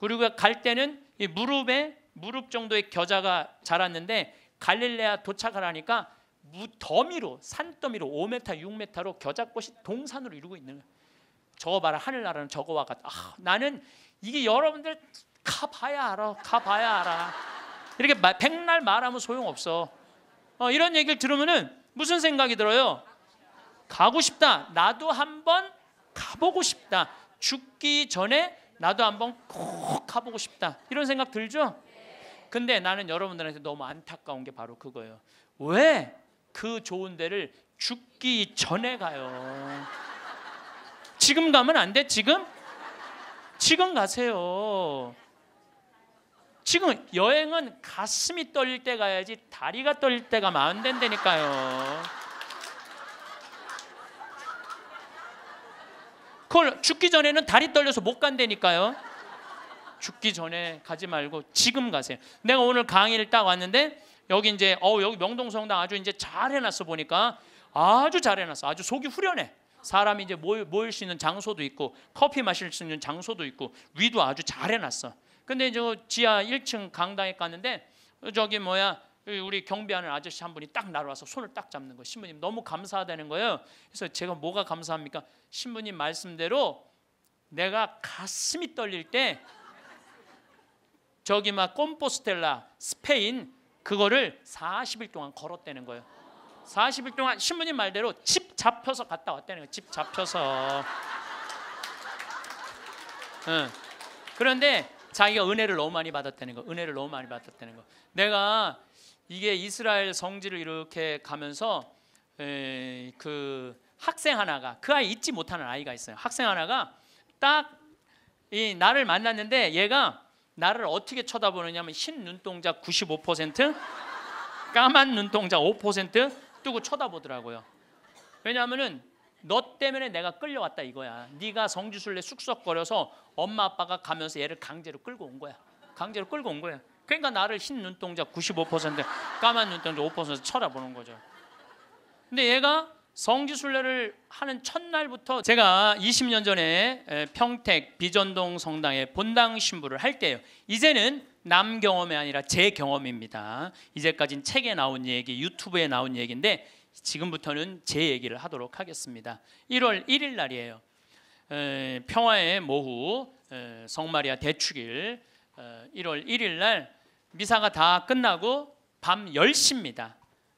그리고 갈 때는 이 무릎에 무릎 정도의 겨자가 자랐는데 갈릴레아 도착을 하니까 무더미로 산더미로 5m, 6m로 겨자꽃이 동산으로 이루고 있는 거예요. 저거 봐라 하늘나라는 저거와 같다. 아, 나는 이게 여러분들 가봐야 알아. 가봐야 알아. 이렇게 백날 말하면 소용없어. 어, 이런 얘기를 들으면은 무슨 생각이 들어요? 가고 싶다. 나도 한번 가보고 싶다. 죽기 전에 나도 한번 꼭 가보고 싶다. 이런 생각 들죠? 근데 나는 여러분들한테 너무 안타까운 게 바로 그거예요. 왜 그 좋은 데를 죽기 전에 가요? 지금 가면 안 돼? 지금? 지금 가세요. 지금 여행은 가슴이 떨릴 때 가야지 다리가 떨릴 때가 마음 된다니까요. 그걸 죽기 전에는 다리 떨려서 못 간다니까요. 죽기 전에 가지 말고 지금 가세요. 내가 오늘 강의를 딱 왔는데 여기 이제 어 여기 명동성당 아주 이제 잘 해놨어 보니까 아주 잘 해놨어. 아주 속이 후련해. 사람이 이제 모일, 모일 수 있는 장소도 있고 커피 마실 수 있는 장소도 있고 위도 아주 잘 해놨어. 근데 저 지하 1층 강당에 갔는데 저기 뭐야 우리 경비하는 아저씨 한 분이 딱 날아와서 손을 딱 잡는 거예요. 신부님 너무 감사하다는 거예요. 그래서 제가 뭐가 감사합니까? 신부님 말씀대로 내가 가슴이 떨릴 때 저기 막 꼼포스텔라 스페인 그거를 40일 동안 걸었다는 거예요. 40일 동안 신부님 말대로 집 잡혀서 갔다 왔다는 거예요. 집 잡혀서. 응. 예. 그런데 자기가 은혜를 너무 많이 받았다는 거. 은혜를 너무 많이 받았다는 거. 내가 이게 이스라엘 성지를 이렇게 가면서 에, 그 학생 하나가 그 아이 잊지 못하는 아이가 있어요. 학생 하나가 딱이 나를 만났는데 얘가 나를 어떻게 쳐다보느냐면 흰 눈동자 95% 까만 눈동자 5% 뜨고 쳐다보더라고요. 왜냐하면은 너 때문에 내가 끌려왔다 이거야. 네가 성지순례 쑥쑥거려서 엄마 아빠가 가면서 얘를 강제로 끌고 온 거야. 강제로 끌고 온 거야. 그러니까 나를 흰 눈동자 95% 까만 눈동자 5% 쳐다보는 거죠. 근데 얘가 성지순례를 하는 첫날부터 제가 20년 전에 평택 비전동 성당에 본당 신부를 할 때예요. 이제는 남 경험이 아니라 제 경험입니다. 이제까지는 책에 나온 얘기, 유튜브에 나온 얘기인데 지금부터는 제 얘기를 하도록 하겠습니다. 1월 1일 날이에요. 평화의 모후 성마리아 대축일 1월 어, 1일 날 미사가 다 끝나고 밤 10시입니다.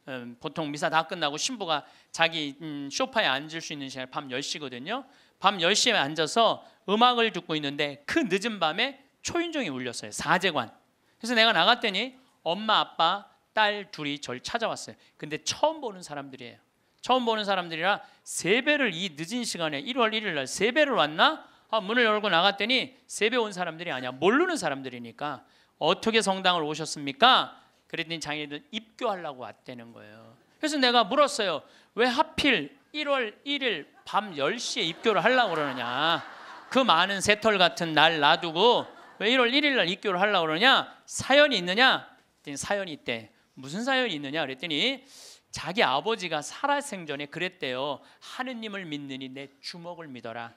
음, 보통 미사 다 끝나고 신부가 자기 음, 쇼파에 앉을 수 있는 시간 밤 10시거든요. 밤 10시에 앉아서 음악을 듣고 있는데 그 늦은 밤에 초인종이 울렸어요. 사제관. 그래서 내가 나갔더니 엄마 아빠 딸 둘이 절 찾아왔어요. 근데 처음 보는 사람들이에요. 처음 보는 사람들이라 세배를 이 늦은 시간에 1월 1일 날 세배를 왔나? 아, 문을 열고 나갔더니 세배 온 사람들이 아니야. 모르는 사람들이니까 어떻게 성당을 오셨습니까? 그랬더니 장애들 입교하려고 왔다는 거예요. 그래서 내가 물었어요. 왜 하필 1월 1일 밤 10시에 입교를 하려고 그러느냐. 그 많은 새털 같은 날 놔두고 왜 1월 1일 날 입교를 하려고 그러냐? 사연이 있느냐? 그랬더니 사연이 있대. 무슨 사연이 있느냐? 그랬더니 자기 아버지가 살아생전에 그랬대요. 하느님을 믿느니 내 주먹을 믿어라.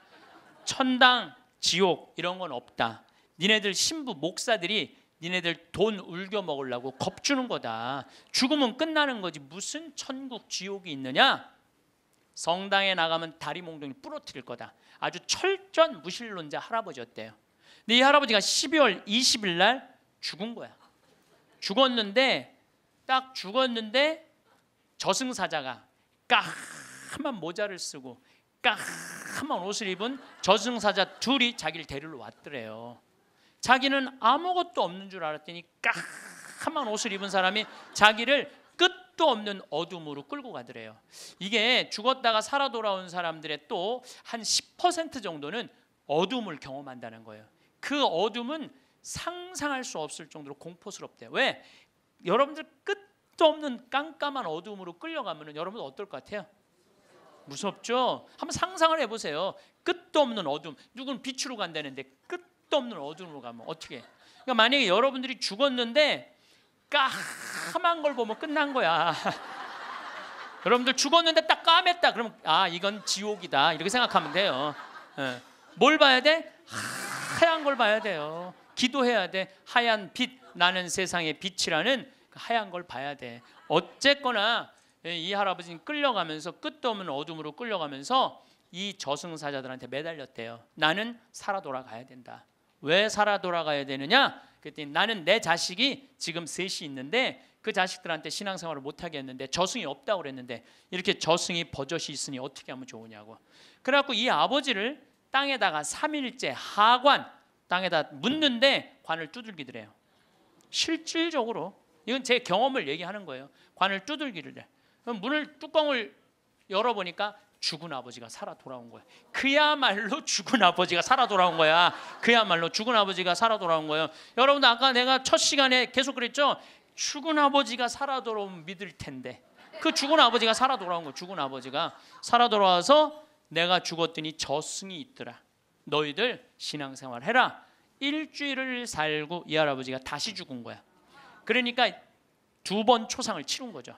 천당, 지옥 이런 건 없다. 니네들 신부 목사들이 니네들 돈 울겨 먹으려고 겁주는 거다. 죽으면 끝나는 거지 무슨 천국 지옥이 있느냐? 성당에 나가면 다리 몽둥이 부러뜨릴 거다. 아주 철저 무신론자 할아버지였대요. 근데 이 할아버지가 12월 20일 날 죽은 거야. 죽었는데 딱 죽었는데 저승사자가 까만 모자를 쓰고 까만 옷을 입은 저승사자 둘이 자기를 데리러 왔더래요. 자기는 아무것도 없는 줄 알았더니 까만 옷을 입은 사람이 자기를 끝도 없는 어둠으로 끌고 가더래요. 이게 죽었다가 살아 돌아온 사람들의 또 한 10% 정도는 어둠을 경험한다는 거예요. 그 어둠은 상상할 수 없을 정도로 공포스럽대요. 왜? 여러분들 끝도 없는 깜깜한 어둠으로 끌려가면 여러분 어떨 것 같아요? 무섭죠? 한번 상상을 해보세요. 끝도 없는 어둠. 누군 빛으로 간다는데 끝 빛도 없는 어둠으로 가면 어떻게? 그러니까 만약에 여러분들이 죽었는데 까만 걸 보면 끝난 거야. 여러분들 죽었는데 딱 까맸다. 그럼 아 이건 지옥이다 이렇게 생각하면 돼요. 네. 뭘 봐야 돼? 하얀 걸 봐야 돼요. 기도해야 돼. 하얀 빛 나는 세상의 빛이라는 그 하얀 걸 봐야 돼. 어쨌거나 예, 이 할아버지는 끌려가면서 끝도 없는 어둠으로 끌려가면서 이 저승사자들한테 매달렸대요. 나는 살아 돌아가야 된다. 왜 살아 돌아가야 되느냐? 그랬더니 나는 내 자식이 지금 셋이 있는데 그 자식들한테 신앙생활을 못하게 했는데 저승이 없다고 그랬는데 이렇게 저승이 버젓이 있으니 어떻게 하면 좋으냐고 그래갖고 이 아버지를 땅에다가 3일째 하관 땅에다 묻는데 관을 두들기더래요 실질적으로 이건 제 경험을 얘기하는 거예요 관을 두들기를 해 문을 뚜껑을 열어보니까 죽은 아버지가 살아 돌아온 거야. 그야말로 죽은 아버지가 살아 돌아온 거야. 그야말로 죽은 아버지가 살아 돌아온 거예요. 여러분들 아까 내가 첫 시간에 계속 그랬죠. 죽은 아버지가 살아 돌아오 믿을 텐데. 그 죽은 아버지가 살아 돌아온 거. 죽은 아버지가 살아 돌아와서 내가 죽었더니 저승이 있더라. 너희들 신앙생활 해라. 일주일을 살고 이 할아버지가 다시 죽은 거야. 그러니까 두 번 초상을 치른 거죠.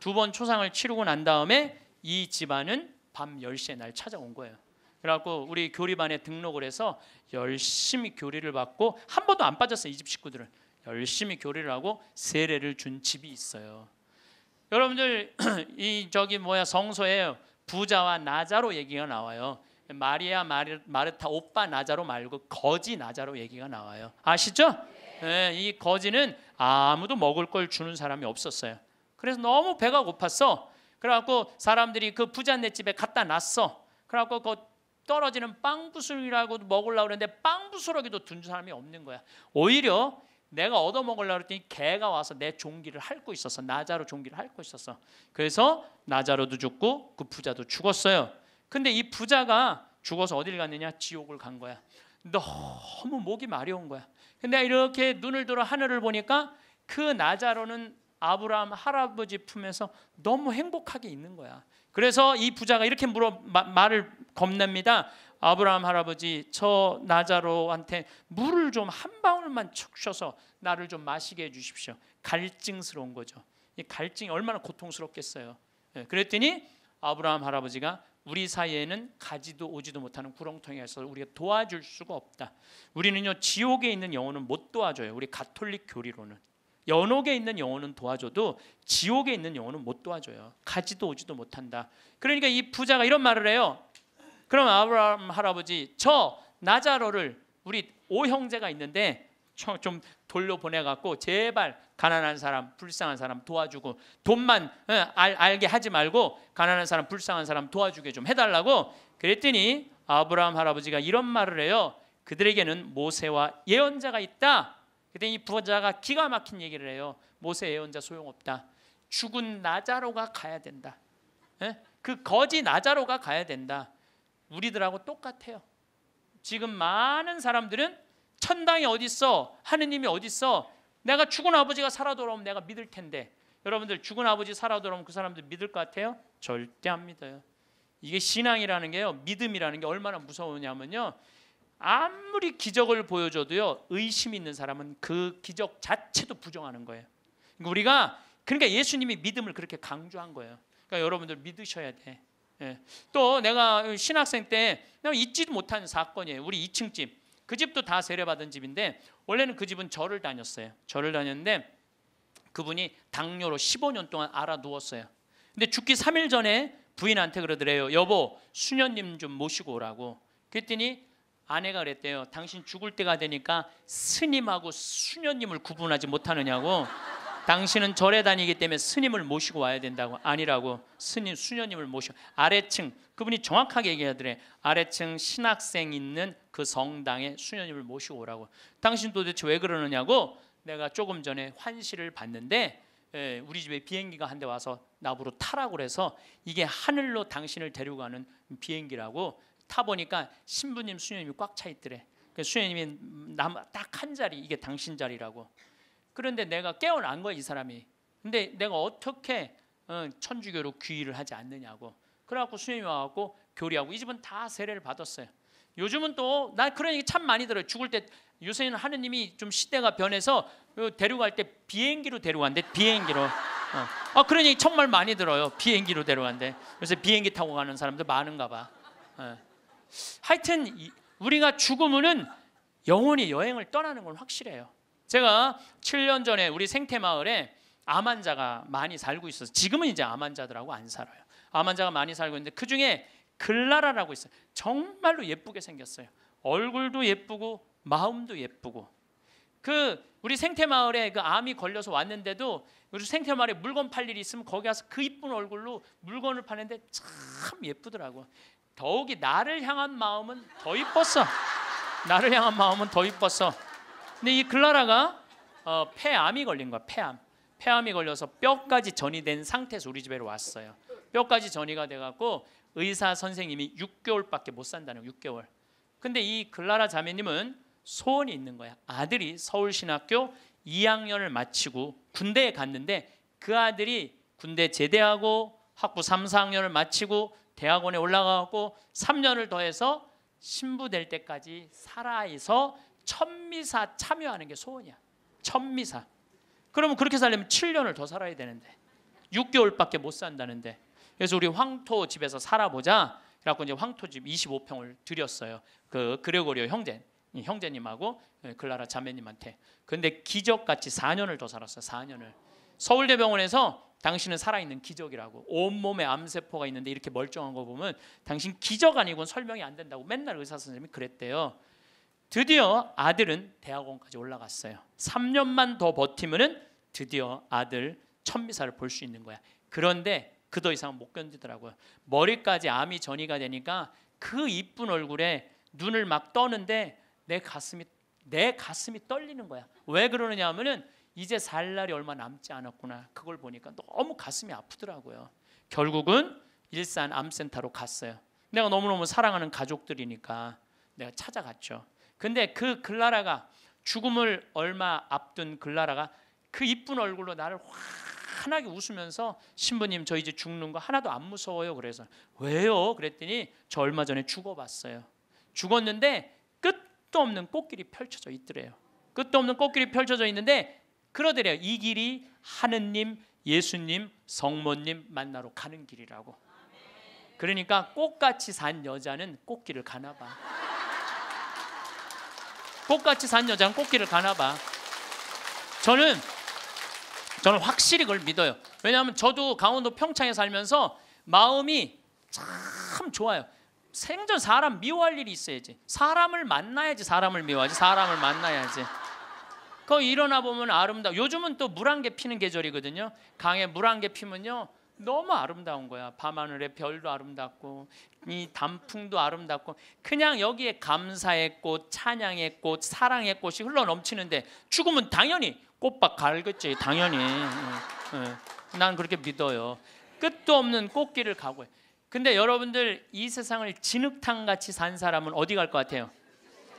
두 번 초상을 치르고 난 다음에 이 집안은 밤 10시에 날 찾아온 거예요. 그래갖고 우리 교리반에 등록을 해서 열심히 교리를 받고 한 번도 안 빠졌어요. 이집 식구들은. 열심히 교리를 하고 세례를 준 집이 있어요. 여러분들 이 저기 뭐야 성서에 부자와 나자로 얘기가 나와요. 마리아 마르, 마르타 오빠 나자로 말고 거지 나자로 얘기가 나와요. 아시죠? 네, 이 거지는 아무도 먹을 걸 주는 사람이 없었어요. 그래서 너무 배가 고팠어. 그래갖고 사람들이 그 부잣네 집에 갖다 놨어. 그래갖고 그 떨어지는 빵부술이라고 먹으려고 그러는데 빵부스러기도 둔 사람이 없는 거야. 오히려 내가 얻어먹으려고 했더니 개가 와서 내 종기를 핥고 있었어. 나자로 종기를 핥고 있었어. 그래서 나자로도 죽고 그 부자도 죽었어요. 근데 이 부자가 죽어서 어딜 갔느냐? 지옥을 간 거야. 너무 목이 마려운 거야. 근데 이렇게 눈을 들어 하늘을 보니까 그 나자로는 아브라함 할아버지 품에서 너무 행복하게 있는 거야. 그래서 이 부자가 이렇게 물어 마, 말을 겁냅니다. 아브라함 할아버지 저 나자로한테 물을 좀 한 방울만 축셔서 나를 좀 마시게 해 주십시오. 갈증스러운 거죠. 이 갈증이 얼마나 고통스럽겠어요. 예, 그랬더니 아브라함 할아버지가 우리 사이에는 가지도 오지도 못하는 구렁텅이에서 우리가 도와줄 수가 없다. 우리는요 지옥에 있는 영혼은 못 도와줘요. 우리 가톨릭 교리로는 연옥에 있는 영혼은 도와줘도 지옥에 있는 영혼은 못 도와줘요. 가지도 오지도 못한다. 그러니까 이 부자가 이런 말을 해요. 그럼 아브라함 할아버지 저 나자로를 우리 오 형제가 있는데 좀 돌려보내 갖고 제발 가난한 사람, 불쌍한 사람 도와주고 돈만 어, 알, 알게 하지 말고 가난한 사람, 불쌍한 사람 도와주게 좀 해달라고 그랬더니 아브라함 할아버지가 이런 말을 해요. 그들에게는 모세와 예언자가 있다. 그때 이 부자가 기가 막힌 얘기를 해요. 모세 예언자 소용없다. 죽은 나자로가 가야 된다. 예? 그 거지 나자로가 가야 된다. 우리들하고 똑같아요. 지금 많은 사람들은 천당이 어디 있어? 하느님이 어디 있어? 내가 죽은 아버지가 살아 돌아오면 내가 믿을 텐데 여러분들 죽은 아버지 살아 돌아오면 그 사람들 믿을 것 같아요? 절대 안 믿어요. 이게 신앙이라는 게요, 믿음이라는 게 얼마나 무서우냐면요, 아무리 기적을 보여줘도요 의심 이 있는 사람은 그 기적 자체도 부정하는 거예요. 그러니까 우리가 그러니까 예수님이 믿음을 그렇게 강조한 거예요. 그러니까 여러분들 믿으셔야 돼. 예. 또 내가 신학생 때 잊지도 못한 사건이에요. 우리 2층 집. 그 집도 다 세례받은 집인데 원래는 그 집은 절을 다녔어요. 절을 다녔는데 그분이 당뇨로 15년 동안 알아 누웠어요. 근데 죽기 3일 전에 부인한테 그러더래요. 여보, 수녀님 좀 모시고 오라고. 그랬더니 아내가 그랬대요. 당신 죽을 때가 되니까 스님하고 수녀님을 구분하지 못하느냐고. 당신은 절에 다니기 때문에 스님을 모시고 와야 된다고 아니라고 스님 수녀님을 모셔 아래층 그분이 정확하게 얘기하더래 아래층 신학생 있는 그 성당에 수녀님을 모시고 오라고 당신 도대체 왜 그러느냐고 내가 조금 전에 환시를 봤는데 에, 예, 우리 집에 비행기가 한 대 와서 나부로 타라고 해서 이게 하늘로 당신을 데려가는 비행기라고 타보니까 신부님 수녀님이 꽉 차 있더래. 그 수녀님이 남 딱 한 자리 이게 당신 자리라고. 그런데 내가 깨어난 거야 이 사람이. 근데 내가 어떻게 어, 천주교로 귀의를 하지 않느냐고. 그래갖고 수녀님이 와갖고 교리하고 이 집은 다 세례를 받았어요. 요즘은 또나 그런 얘기 참 많이 들어요. 죽을 때 요새는 하느님이 좀 시대가 변해서 데려갈 때 비행기로 데려간대 비행기로. 어. 아 그런 얘기 정말 많이 들어요. 비행기로 데려간대. 요새 비행기 타고 가는 사람들 많은가 봐. 어. 하여튼 우리가 죽음은 영원히 여행을 떠나는 건 확실해요. 제가 7년 전에 우리 생태 마을에 암 환자가 많이 살고 있어서 지금은 이제 암 환자들하고 안 살아요. 암 환자가 많이 살고 있는데 그 중에 글라라라고 있어요. 정말로 예쁘게 생겼어요. 얼굴도 예쁘고 마음도 예쁘고 그 우리 생태 마을에 그 암이 걸려서 왔는데도 우리 생태 마을에 물건 팔 일이 있으면 거기 가서 그 이쁜 얼굴로 물건을 파는데 참 예쁘더라고. 더욱이 나를 향한 마음은 더 이뻤어. 나를 향한 마음은 더 이뻤어. 근데 이 클라라가 어, 폐암이 걸린 거야. 폐암. 폐암이 걸려서 뼈까지 전이 된 상태에서 우리 집에 왔어요. 뼈까지 전이가 돼갖고 의사 선생님이 6개월밖에 못 산다는 거예 6개월. 근데 이 글라라 자매님은 소원이 있는 거야. 아들이 서울신학교 2학년을 마치고 군대에 갔는데 그 아들이 군대 제대하고 학부 3, 4학년을 마치고 대학원에 올라가고 3년을 더해서 신부 될 때까지 살아서 천미사 참여하는 게 소원이야. 천미사. 그러면 그렇게 살려면 7년을 더 살아야 되는데 6개월밖에 못 산다는데 그래서 우리 황토 집에서 살아보자. 그래갖고 이제 황토 집 25평을 드렸어요. 그 그레고리오 형제 형제님하고 예, 글라라 자매님한테. 근데 기적같이 4년을 더 살았어요. 4년을. 서울대병원에서 당신은 살아있는 기적이라고 온몸에 암세포가 있는데 이렇게 멀쩡한 거 보면 당신 기적 아니고는 설명이 안 된다고 맨날 의사 선생님이 그랬대요 드디어 아들은 대학원까지 올라갔어요 3년만 더버티면 드디어 아들 천미사를 볼 수 있는 거야 그런데 그 더 이상 은못 견디더라고요 머리까지 암이 전이가 되니까 그 이쁜 얼굴에 눈을 막 떠는데 내 가슴이 내 가슴이 떨리는 거야 왜 그러느냐 하면은 이제 살 날이 얼마 남지 않았구나. 그걸 보니까 너무 가슴이 아프더라고요. 결국은 일산 암센터로 갔어요. 내가 너무너무 사랑하는 가족들이니까 내가 찾아갔죠. 근데 그 글라라가 죽음을 얼마 앞둔 글라라가 그 이쁜 얼굴로 나를 환하게 웃으면서 신부님 저 이제 죽는 거 하나도 안 무서워요. 그래서 왜요? 그랬더니 저 얼마 전에 죽어봤어요. 죽었는데 끝도 없는 꽃길이 펼쳐져 있더래요. 끝도 없는 꽃길이 펼쳐져 있는데 그러더래요. 이 길이 하느님, 예수님, 성모님 만나러 가는 길이라고. 그러니까 꽃같이 산 여자는 꽃길을 가나 봐. 꽃같이 산 여자는 꽃길을 가나 봐. 저는 저는 확실히 그걸 믿어요. 왜냐하면 저도 강원도 평창에 살면서 마음이 참 좋아요. 생전 사람 미워할 일이 있어야지. 사람을 만나야지 사람을 미워하지. 사람을 만나야지. 거 일어나 보면 아름다. 요즘은 또물안개 피는 계절이거든요. 강에 물한개 피면요. 너무 아름다운 거야. 밤하늘의 별도 아름답고 이 단풍도 아름답고 그냥 여기에 감사의 꽃, 찬양의 꽃, 사랑의 꽃이 흘러 넘치는데 죽으면 당연히 꽃밭 갈겠지. 당연히. 예, 예. 난 그렇게 믿어요. 끝도 없는 꽃길을 가고. 근데 여러분들 이 세상을 진흙탕 같이 산 사람은 어디 갈 것 같아요?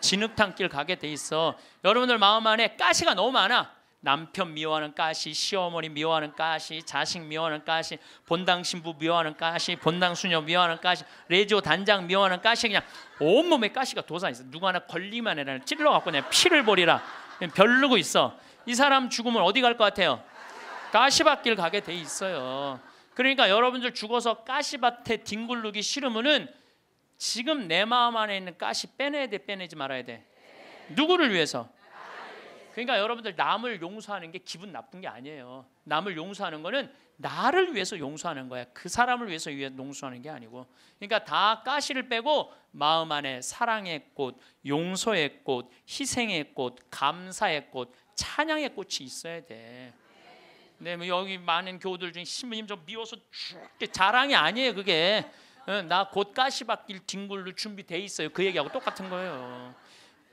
진흙탕길 가게 돼 있어. 여러분들 마음 안에 가시가 너무 많아. 남편 미워하는 가시, 시어머니 미워하는 가시, 자식 미워하는 가시, 본당 신부 미워하는 가시, 본당 수녀 미워하는 가시, 레지오 단장 미워하는 가시 그냥 온몸에 가시가 도사 있어. 누구 하나 걸리만 해라. 찔러 갖고 그냥 피를 버리라 별르고 있어. 이 사람 죽으면 어디 갈 것 같아요? 가시밭길 가게 돼 있어요. 그러니까 여러분들 죽어서 가시밭에 뒹굴르기 싫으면은 지금 내 마음 안에 있는 가시 빼내야 돼, 빼내지 말아야 돼. 누구를 위해서? 그러니까 여러분들 남을 용서하는 게 기분 나쁜 게 아니에요. 남을 용서하는 거는 나를 위해서 용서하는 거야. 그 사람을 위해서 용서하는 게 아니고. 그러니까 다 가시를 빼고 마음 안에 사랑의 꽃, 용서의 꽃, 희생의 꽃, 감사의 꽃, 찬양의 꽃이 있어야 돼. 네, 뭐 여기 많은 교우들 중에 신부님 좀 미워서 죽게 자랑이 아니에요, 그게. 예, 나곧 가시밭길 뒹굴로 준비돼 있어요. 그 얘기하고 똑같은 거예요.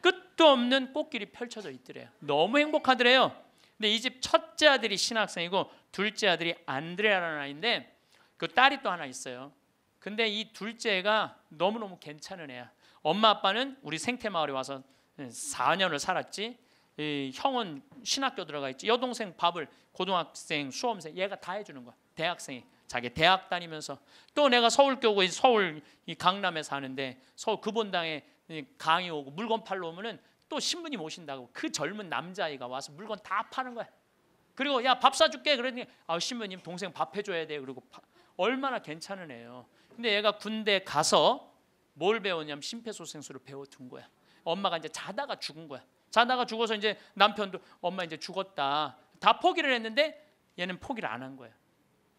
끝도 없는 꽃길이 펼쳐져 있더래요. 너무 행복하더래요. 근데 이 집 첫째 아들이 신학생이고 둘째 아들이 안드레아라는 아이인데 그 딸이 또 하나 있어요. 근데 이 둘째가 너무너무 괜찮은 애야. 엄마 아빠는 우리 생태 마을에 와서 4년을 예, 살았지. 형은 신학교 들어가 있지. 여동생 밥을 고등학생, 수험생 얘가 다 해주는 거야. 대학생이 자기 대학 다니면서 또 내가 서울교구 서울 이 강남에 사는데 서울 금본당에 강이 오고 물건 팔러 오면은 또 신부님 오신다고 그 젊은 남자아이가 와서 물건 다 파는 거야. 그리고 야 밥 사줄게 그러니 아 신부님 동생 밥 해줘야 돼 그리고 파, 얼마나 괜찮은 애요. 근데 얘가 군대 가서 뭘 배웠냐면 심폐소생술을 배워둔 거야. 엄마가 이제 자다가 죽은 거야. 자다가 죽어서 이제 남편도 엄마 이제 죽었다. 다 포기를 했는데 얘는 포기를 안한거야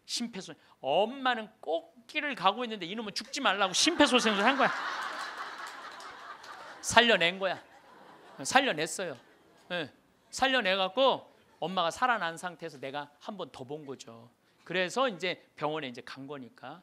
심폐소생. 엄마는 꽃길을 가고 있는데 이놈은 죽지 말라고 심폐소생술 한 거야. 살려낸 거야. 살려냈어요. 네. 살려내갖고 엄마가 살아난 상태에서 내가 한번더 본 거죠. 그래서 이제 병원에 이제 간 거니까.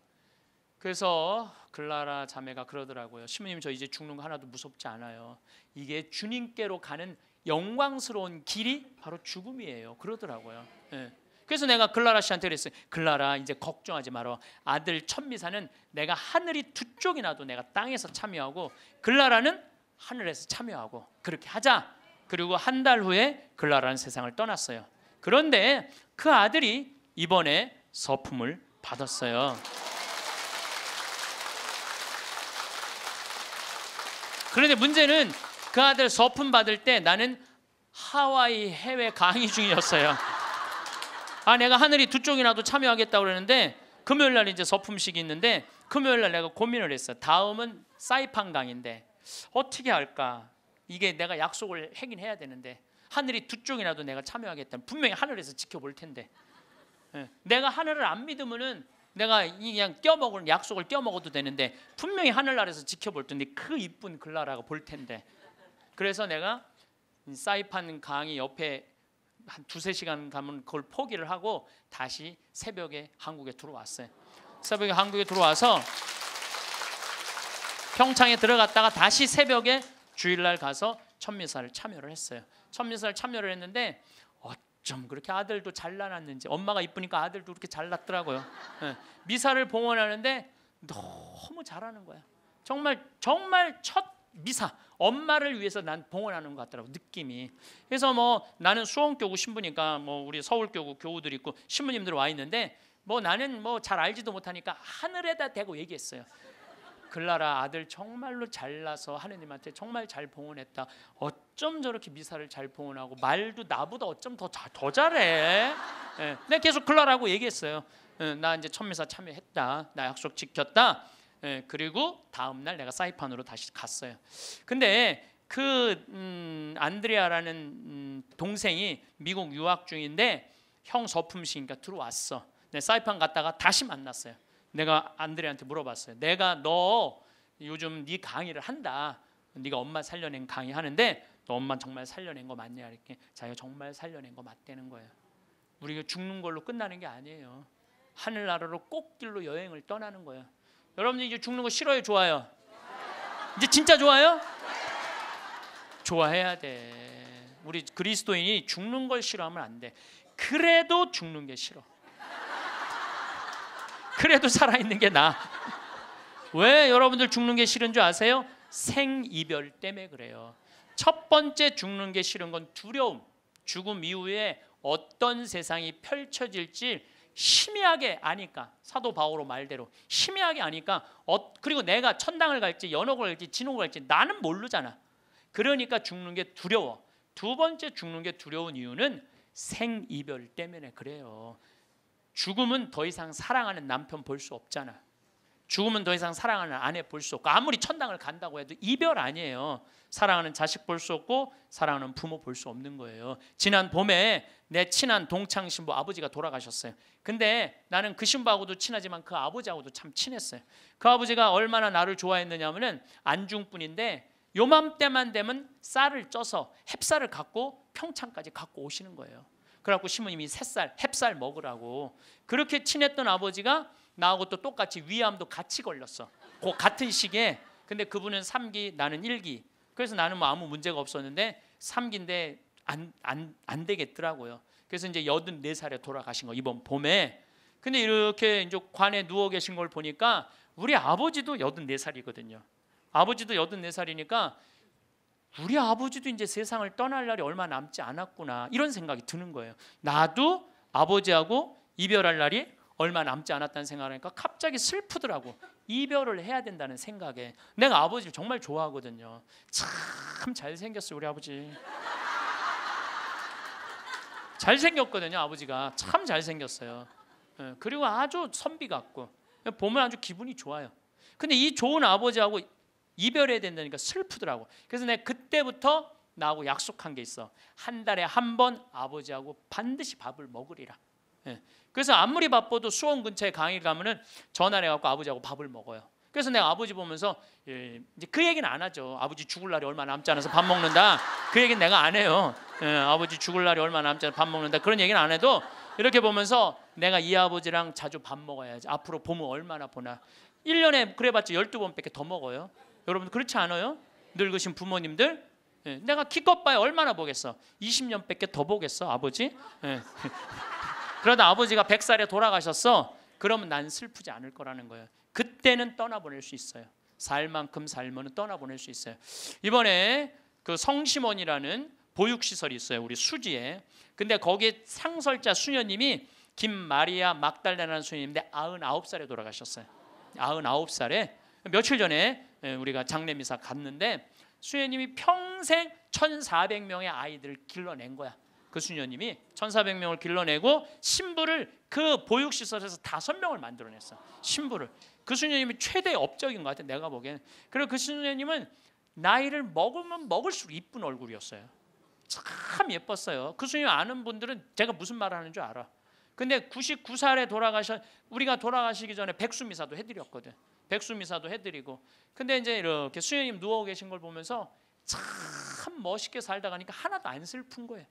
그래서 글라라 자매가 그러더라고요. 시모님 저 이제 죽는 거 하나도 무섭지 않아요. 이게 주님께로 가는 영광스러운 길이 바로 죽음이에요. 그러더라고요. 네. 그래서 내가 글라라 씨한테 그랬어요. 글라라 이제 걱정하지 마라. 아들 천미사는 내가 하늘이 두 쪽이 나도 내가 땅에서 참여하고 글라라는 하늘에서 참여하고 그렇게 하자. 그리고 한 달 후에 글라라는 세상을 떠났어요. 그런데 그 아들이 이번에 서품을 받았어요. 그런데 문제는 그 아들 서품 받을 때 나는 하와이 해외 강의 중이었어요. 아 내가 하늘이 두쪽이라도 참여하겠다고 그러는데 금요일 날 이제 서품식이 있는데 금요일 날 내가 고민을 했어. 다음은 사이판 강인데 어떻게 할까? 이게 내가 약속을 하긴 해야 되는데 하늘이 두 쪽이라도 내가 참여하겠다. 분명히 하늘에서 지켜볼 텐데 예. 내가 하늘을 안 믿으면은 내가 그냥 껴먹을 약속을 껴먹어도 되는데 분명히 하늘 나라에서 지켜볼 텐데 그 이쁜 글라라가 볼 텐데 그래서 내가 사이판 강의 옆에 한 두세 시간 가면 그걸 포기를 하고 다시 새벽에 한국에 들어왔어요. 새벽에 한국에 들어와서 평창에 들어갔다가 다시 새벽에 주일날 가서 천미사를 참여를 했어요. 천미사를 참여를 했는데 어쩜 그렇게 아들도 잘나았는지 엄마가 이쁘니까 아들도 그렇게 잘났더라고요. 예. 미사를 봉헌하는데 너무 잘하는 거야. 정말 정말 첫 미사 엄마를 위해서 난 봉헌하는 것 같더라고 느낌이 그래서 뭐 나는 수원교구 신부니까 뭐 우리 서울교구 교우들 있고 신부님들 와 있는데 뭐 나는 뭐 잘 알지도 못하니까 하늘에다 대고 얘기했어요 글라라 아들 정말로 잘나서 하느님한테 정말 잘 봉헌했다 어쩜 저렇게 미사를 잘 봉헌하고 말도 나보다 어쩜 더, 더 잘해 예. 네, 내가 계속 글라라고 얘기했어요 예, 나 이제 천미사 참여했다 나 약속 지켰다 예, 그리고 다음 날 내가 사이판으로 다시 갔어요. 근데 그 음, 안드레아라는 음, 동생이 미국 유학 중인데 형 서품시니까 그러니까 들어왔어. 내 네, 사이판 갔다가 다시 만났어요. 내가 안드레한테 물어봤어요. 내가 너 요즘 네 강의를 한다. 네가 엄마 살려낸 강의 하는데 너 엄마 정말 살려낸 거 맞냐 이렇게 자기가 정말 살려낸 거 맞대는 거예요. 우리가 죽는 걸로 끝나는 게 아니에요. 하늘나라로 꽃길로 여행을 떠나는 거예요. 여러분들 이제 죽는 거 싫어요, 좋아요? 이제 진짜 좋아요? 좋아해야 돼. 우리 그리스도인이 죽는 걸 싫어하면 안 돼. 그래도 죽는 게 싫어. 그래도 살아있는 게나왜 여러분들 죽는 게 싫은 줄 아세요? 생이별 때문에 그래요. 첫 번째 죽는 게 싫은 건 두려움. 죽음 이후에 어떤 세상이 펼쳐질지 심히하게 아니까 사도 바오로 말대로 심히하게 아니까 어, 그리고 내가 천당을 갈지 연옥을 갈지 진옥을 갈지 나는 모르잖아. 그러니까 죽는 게 두려워. 두 번째 죽는 게 두려운 이유는 생이별 때문에 그래요. 죽음은 더 이상 사랑하는 남편 볼 수 없잖아. 죽으면 더 이상 사랑하는 아내 볼 수 없고 아무리 천당을 간다고 해도 이별 아니에요. 사랑하는 자식 볼 수 없고 사랑하는 부모 볼 수 없는 거예요. 지난 봄에 내 친한 동창 신부 아버지가 돌아가셨어요. 근데 나는 그 신부하고도 친하지만 그 아버지하고도 참 친했어요. 그 아버지가 얼마나 나를 좋아했느냐면은 안중뿐인데 요맘때만 되면 쌀을 쪄서 햅쌀을 갖고 평창까지 갖고 오시는 거예요. 그래갖고 신부님이 새쌀, 햅쌀 먹으라고 그렇게 친했던 아버지가 나하고 또 똑같이 위암도 같이 걸렸어. 그 같은 시기에 근데 그분은 3기 나는 1기. 그래서 나는 뭐 아무 문제가 없었는데 3기인데 안 안 안 되겠더라고요. 그래서 이제 84살에 돌아가신 거 이번 봄에. 근데 이렇게 이제 관에 누워 계신 걸 보니까 우리 아버지도 84살이거든요. 아버지도 84살이니까 우리 아버지도 이제 세상을 떠날 날이 얼마 남지 않았구나 이런 생각이 드는 거예요. 나도 아버지하고 이별할 날이 얼마 남지 않았다는 생각을 하니까 갑자기 슬프더라고. 이별을 해야 된다는 생각에 내가 아버지를 정말 좋아하거든요. 참 잘생겼어요 우리 아버지. 잘생겼거든요 아버지가 참 잘생겼어요. 예, 그리고 아주 선비 같고 보면 아주 기분이 좋아요. 근데 이 좋은 아버지하고 이별해야 된다니까 슬프더라고. 그래서 내가 그때부터 나하고 약속한 게 있어. 한 달에 한 번 아버지하고 반드시 밥을 먹으리라. 예. 그래서 아무리 바빠도 수원 근처에 강의 가면은 전화해 를 갖고 아버지하고 밥을 먹어요. 그래서 내가 아버지 보면서 예, 이제 그 얘기는 안 하죠. 아버지 죽을 날이 얼마 남지 않아서 밥 먹는다. 그 얘기는 내가 안 해요. 예, 아버지 죽을 날이 얼마 남지 않아서 밥 먹는다. 그런 얘기는 안 해도 이렇게 보면서 내가 이 아버지랑 자주 밥 먹어야지. 앞으로 보면 얼마나 보나. 1년에 그래봤자 12번밖에 더 먹어요. 여러분 그렇지 않아요? 늙으신 부모님들 예, 내가 기껏 봐야 얼마나 보겠어. 20년밖에 더 보겠어 아버지. 예. 그러다 아버지가 100살에 돌아가셨어. 그러면 난 슬프지 않을 거라는 거예요. 그때는 떠나보낼 수 있어요. 살 만큼 살면 떠나보낼 수 있어요. 이번에 그 성심원이라는 보육시설이 있어요. 우리 수지에. 근데 거기에 상설자 수녀님이 김마리아 막달라는 수녀님인데 99살에 돌아가셨어요. 99살에 며칠 전에 예, 우리가 장례미사 갔는데 수녀님이 평생 1,400명의 아이들을 길러낸 거야. 그 수녀님이 1,400명을 길러내고 신부를 그 보육시설에서 다섯 명을 만들어냈어. 신부를. 그 수녀님이 최대 업적인 것 같아. 내가 보기엔. 그리고 그 수녀님은 나이를 먹으면 먹을수록 이쁜 얼굴이었어요. 참 예뻤어요. 그 수녀님 아는 분들은 제가 무슨 말을 하는 줄 알아. 근데 99살에 돌아가셔 우리가 돌아가시기 전에 백수미사도 해드렸거든. 백수미사도 해드리고. 근데 이제 이렇게 수녀님 누워 계신 걸 보면서 참 멋있게 살다 가니까 하나도 안 슬픈 거예요.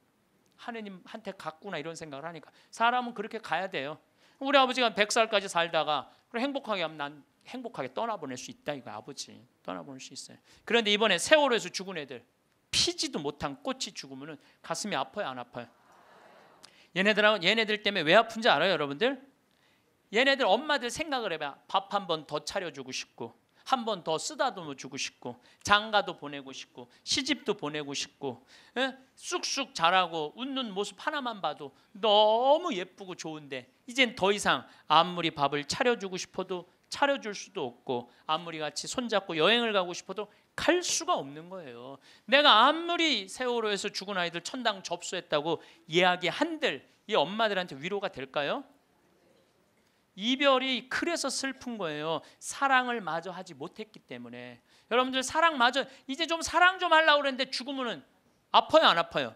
하느님한테 갔구나 이런 생각을 하니까 사람은 그렇게 가야 돼요. 우리 아버지가 100살까지 살다가 그럼 행복하게 하면 난 행복하게 떠나보낼 수 있다 이거 아버지 떠나보낼 수 있어요. 그런데 이번에 세월호에서 죽은 애들 피지도 못한 꽃이 죽으면 가슴이 아파요 안 아파요? 얘네들하고 얘네들 때문에 왜 아픈지 알아요 여러분들? 얘네들 엄마들 생각을 해봐 밥 한 번 더 차려주고 싶고 한번더 쓰다듬어 주고 싶고 장가도 보내고 싶고 시집도 보내고 싶고 에? 예? 쑥쑥 자라고 웃는 모습 하나만 봐도 너무 예쁘고 좋은데 이젠 더 이상 아무리 밥을 차려주고 싶어도 차려줄 수도 없고 아무리 같이 손잡고 여행을 가고 싶어도 갈 수가 없는 거예요. 내가 아무리 세월호에서 죽은 아이들 천당 접수했다고 이야기한들 이 엄마들한테 위로가 될까요? 이별이 그래서 슬픈 거예요. 사랑을 마저 하지 못했기 때문에. 여러분들 사랑 마저 이제 좀 사랑 좀 하려고 그랬는데 죽으면은 아파요, 안 아파요?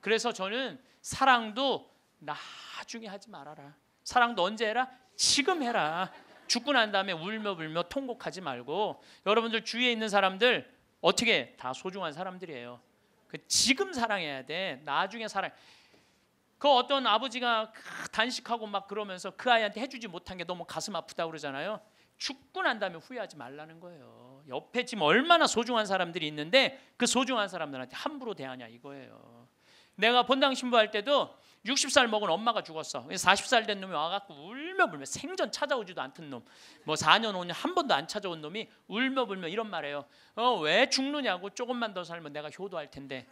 그래서 저는 사랑도 나중에 하지 말아라. 사랑도 언제 해라? 지금 해라. 죽고 난 다음에 울며 불며 통곡하지 말고 여러분들 주위에 있는 사람들 어떻게 다 소중한 사람들이에요. 그 지금 사랑해야 돼. 나중에 사랑 그 어떤 아버지가 단식하고 막 그러면서 그 아이한테 해주지 못한 게 너무 가슴 아프다 그러잖아요. 죽고 난 다음에 후회하지 말라는 거예요. 옆에 지금 얼마나 소중한 사람들이 있는데 그 소중한 사람들한테 함부로 대하냐 이거예요. 내가 본당 신부할 때도 60살 먹은 엄마가 죽었어. 40살 된 놈이 와갖고 울며 불며 생전 찾아오지도 않던 놈, 뭐 4년 5년 한 번도 안 찾아온 놈이 울며 불며 이런 말해요. 어 왜 죽느냐고 조금만 더 살면 내가 효도할 텐데.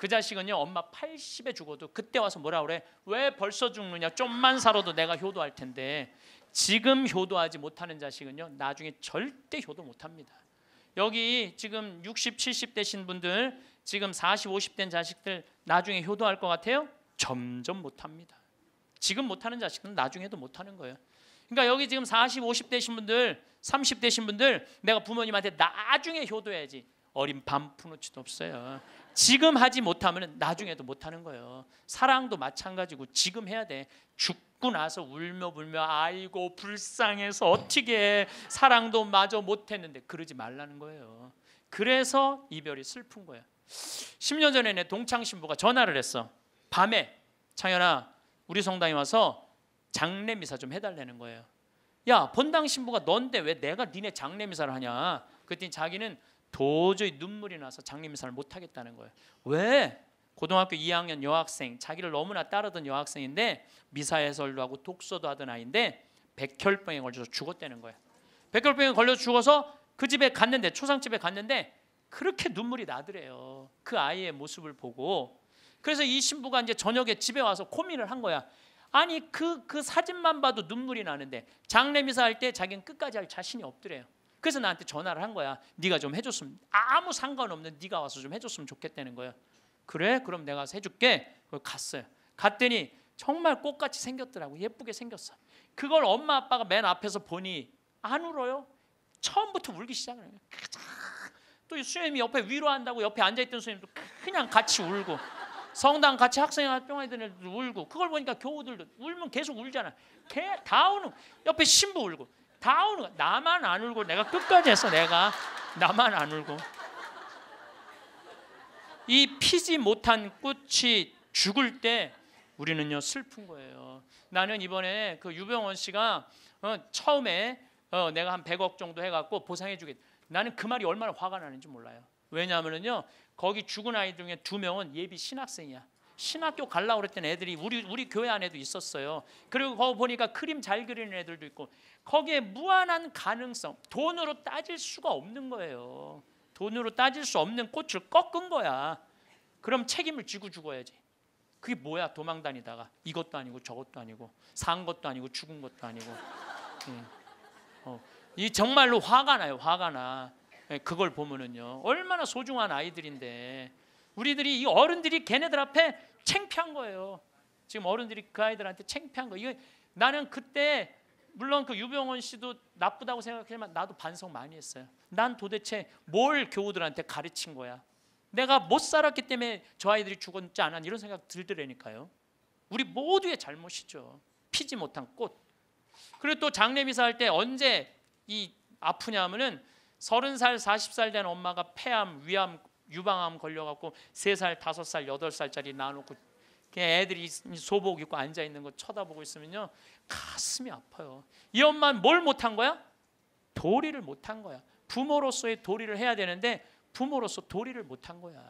그 자식은요 엄마 80에 죽어도 그때 와서 뭐라 그래? 왜 벌써 죽느냐? 좀만 살아도 내가 효도할 텐데 지금 효도하지 못하는 자식은요 나중에 절대 효도 못합니다. 여기 지금 60, 70 되신 분들 지금 40, 50된 자식들 나중에 효도할 것 같아요? 점점 못합니다. 지금 못하는 자식은 나중에도 못하는 거예요. 그러니까 여기 지금 40, 50 되신 분들, 30 되신 분들 내가 부모님한테 나중에 효도해야지. 어린 반푼어치도 없어요. 지금 하지 못하면 나중에도 못하는 거예요. 사랑도 마찬가지고 지금 해야 돼. 죽고 나서 울며 불며 아이고 불쌍해서 어떻게 해. 사랑도 마저 못했는데 그러지 말라는 거예요. 그래서 이별이 슬픈 거야. 10년 전에 내 동창 신부가 전화를 했어. 밤에 창현아 우리 성당에 와서 장례 미사 좀 해달라는 거예요. 야본당 신부가 넌데 왜 내가 니네 장례 미사를 하냐? 그랬더니 자기는 도저히 눈물이 나서 장례 미사를 못 하겠다는 거예요. 왜? 고등학교 2학년 여학생, 자기를 너무나 따르던 여학생인데 미사 해설도 하고 독서도 하던 아이인데 백혈병에 걸려서 죽었다는 거예요. 백혈병에 걸려 서 죽어서 그 집에 갔는데 초상집에 갔는데 그렇게 눈물이 나더래요. 그 아이의 모습을 보고 그래서 이 신부가 이제 저녁에 집에 와서 고민을 한 거야. 아니 그그 그 사진만 봐도 눈물이 나는데 장례 미사할 때 자기는 끝까지 할 자신이 없더래요. 그래서 나한테 전화를 한 거야. 네가 좀 해줬으면 아무 상관없는 네가 와서 좀 해줬으면 좋겠다는 거야. 그래? 그럼 내가 해줄게. 그걸 갔어요. 갔더니 정말 꽃같이 생겼더라고. 예쁘게 생겼어. 그걸 엄마 아빠가 맨 앞에서 보니 안 울어요. 처음부터 울기 시작을 해요. 또수염이 옆에 위로한다고 옆에 앉아있던 수염도 그냥 같이 울고 성당 같이 학생회 활동하던 애들도 울고 그걸 보니까 교우들도 울면 계속 울잖아. 걔다 우는 옆에 신부 울고 다 우는 거야. 나만 안 울고 내가 끝까지 했어. 내가 나만 안 울고. 이 피지 못한 꽃이 죽을 때 우리는요 슬픈 거예요. 나는 이번에 그 유병원 씨가 어, 처음에 어, 내가 한 100억 정도 해갖고 보상해주겠. 나는 그 말이 얼마나 화가 나는지 몰라요. 왜냐하면은요 거기 죽은 아이 중에 두 명은 예비 신학생이야. 신학교 갈라 그랬던 애들이 우리 우리 교회 안에도 있었어요. 그리고 거 보니까 그림 잘 그리는 애들도 있고 거기에 무한한 가능성 돈으로 따질 수가 없는 거예요. 돈으로 따질 수 없는 꽃을 꺾은 거야. 그럼 책임을 지고 죽어야지. 그게 뭐야 도망 다니다가 이것도 아니고 저것도 아니고 산 것도 아니고 죽은 것도 아니고. 음. 어. 이 정말로 화가 나요. 화가 나. 예, 그걸 보면은요 얼마나 소중한 아이들인데 우리들이 이 어른들이 걔네들 앞에 챙피한 거예요. 지금 어른들이 그 아이들한테 챙피한 거. 이거 나는 그때 물론 그 유병원 씨도 나쁘다고 생각했지만 나도 반성 많이 했어요. 난 도대체 뭘 교우들한테 가르친 거야? 내가 못 살았기 때문에 저 아이들이 죽었지 않았 이런 생각 들더라니까요. 우리 모두의 잘못이죠. 피지 못한 꽃. 그리고 또 장례미사 할때 언제 이 아프냐 하면은 서른 살, 사십 살 된 엄마가 폐암, 위암, 유방암 걸려갖고 세 살, 다섯 살, 여덟 살짜리 낳아놓고 그냥 애들이 소복 입고 앉아 있는 거 쳐다보고 있으면요 가슴이 아파요. 이엄마뭘 못한 거야? 도리를 못한 거야. 부모로서의 도리를 해야 되는데 부모로서 도리를 못한 거야.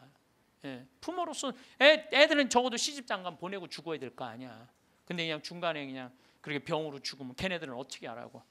예. 부모로서 애, 애들은 적어도 시집 장관 보내고 죽어야 될 거 아니야. 근데 그냥 중간에 그냥 그렇게 병으로 죽으면 걔네들은 어떻게 하라고?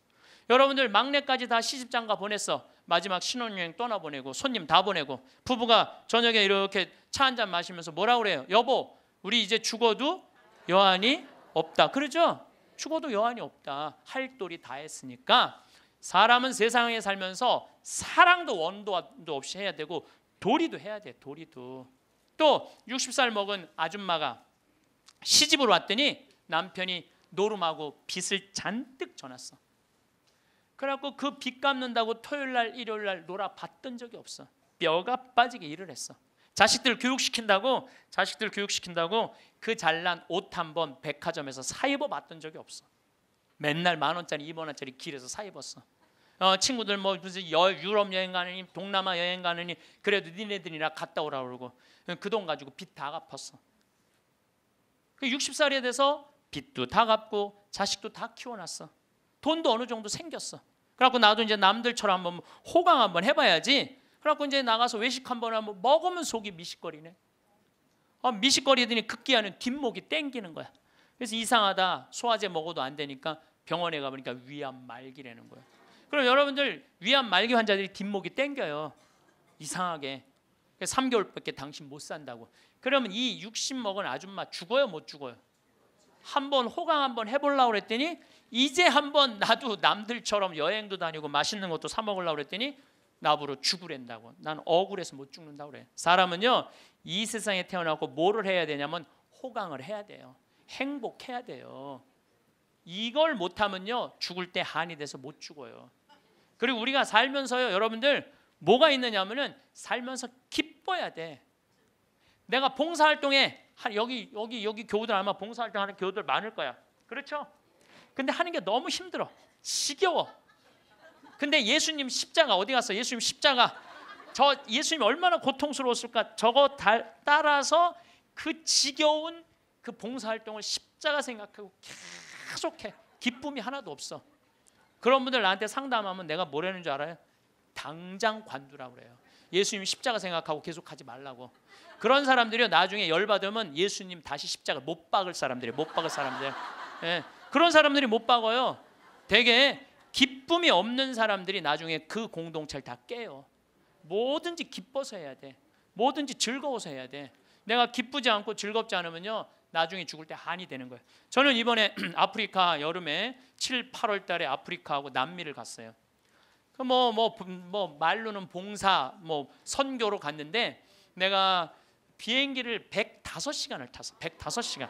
여러분들 막내까지 다 시집장가 보냈어. 마지막 신혼여행 떠나보내고 손님 다 보내고 부부가 저녁에 이렇게 차 한 잔 마시면서 뭐라 그래요? 여보, 우리 이제 죽어도 여한이 없다. 그러죠? 죽어도 여한이 없다. 할 도리 다 했으니까 사람은 세상에 살면서 사랑도 원도 없이 해야 되고 도리도 해야 돼. 도리도. 또 60살 먹은 아줌마가 시집을 왔더니 남편이 노름하고 빚을 잔뜩 져놨어. 그래갖고 그 빚 갚는다고 토요일 날 일요일 날 놀아봤던 적이 없어. 뼈가 빠지게 일을 했어. 자식들 교육시킨다고 자식들 교육시킨다고 그 잘난 옷 한 번 백화점에서 사 입어봤던 적이 없어. 맨날 만 원짜리 이만 원짜리 길에서 사 입었어. 어, 친구들 뭐 무슨 여, 유럽 여행 가느니 동남아 여행 가느니 그래도 니네들이나 갔다 오라 그러고 그 돈 가지고 빚 다 갚았어. 60살이 그 돼서 빚도 다 갚고 자식도 다 키워놨어. 돈도 어느 정도 생겼어. 그래갖고 나도 이제 남들처럼 한번 호강 한번 해봐야지. 그래갖고 이제 나가서 외식 한번 하면 먹으면 속이 미식거리네. 아, 미식거리더니 극기하는 뒷목이 땡기는 거야. 그래서 이상하다. 소화제 먹어도 안 되니까 병원에 가보니까 위암 말기라는 거야. 그럼 여러분들 위암 말기 환자들이 뒷목이 땡겨요. 이상하게. 3개월밖에 당신 못 산다고. 그러면 이60 먹은 아줌마 죽어요, 못 죽어요? 한번 호강 한번 해보려고 그더니 이제 한번 나도 남들처럼 여행도 다니고 맛있는 것도 사 먹으려고 그랬더니 나보러 죽으랜다고. 난 억울해서 못 죽는다고 그래. 사람은요. 이 세상에 태어나고 뭐를 해야 되냐면 호강을 해야 돼요. 행복해야 돼요. 이걸 못하면요. 죽을 때 한이 돼서 못 죽어요. 그리고 우리가 살면서요. 여러분들 뭐가 있느냐면은 살면서 기뻐야 돼. 내가 봉사활동에 여기 여기 여기 교우들 아마 봉사활동 하는 교우들 많을 거야. 그렇죠? 근데 하는 게 너무 힘들어. 지겨워. 근데 예수님 십자가 어디 갔어? 예수님 십자가 저예수님 얼마나 고통스러웠을까? 저거 달, 따라서 그 지겨운 그 봉사활동을 십자가 생각하고 계속해. 기쁨이 하나도 없어. 그런 분들 나한테 상담하면 내가 뭐라는 줄 알아요? 당장 관두라 그래요. 예수님 십자가 생각하고 계속 하지 말라고. 그런 사람들이 나중에 열 받으면 예수님 다시 십자가 못 박을 사람들이에요. 못 박을 사람들. 예. 그런 사람들이 못 박아요. 대개 기쁨이 없는 사람들이 나중에 그 공동체를 다 깨요. 뭐든지 기뻐서 해야 돼. 뭐든지 즐거워서 해야 돼. 내가 기쁘지 않고 즐겁지 않으면요. 나중에 죽을 때 한이 되는 거예요. 저는 이번에 아프리카 여름에 7, 8월 달에 아프리카하고 남미를 갔어요. 뭐뭐뭐 그 뭐, 뭐, 뭐 말로는 봉사, 뭐 선교로 갔는데 내가 비행기를 105시간을 탔어. 105시간.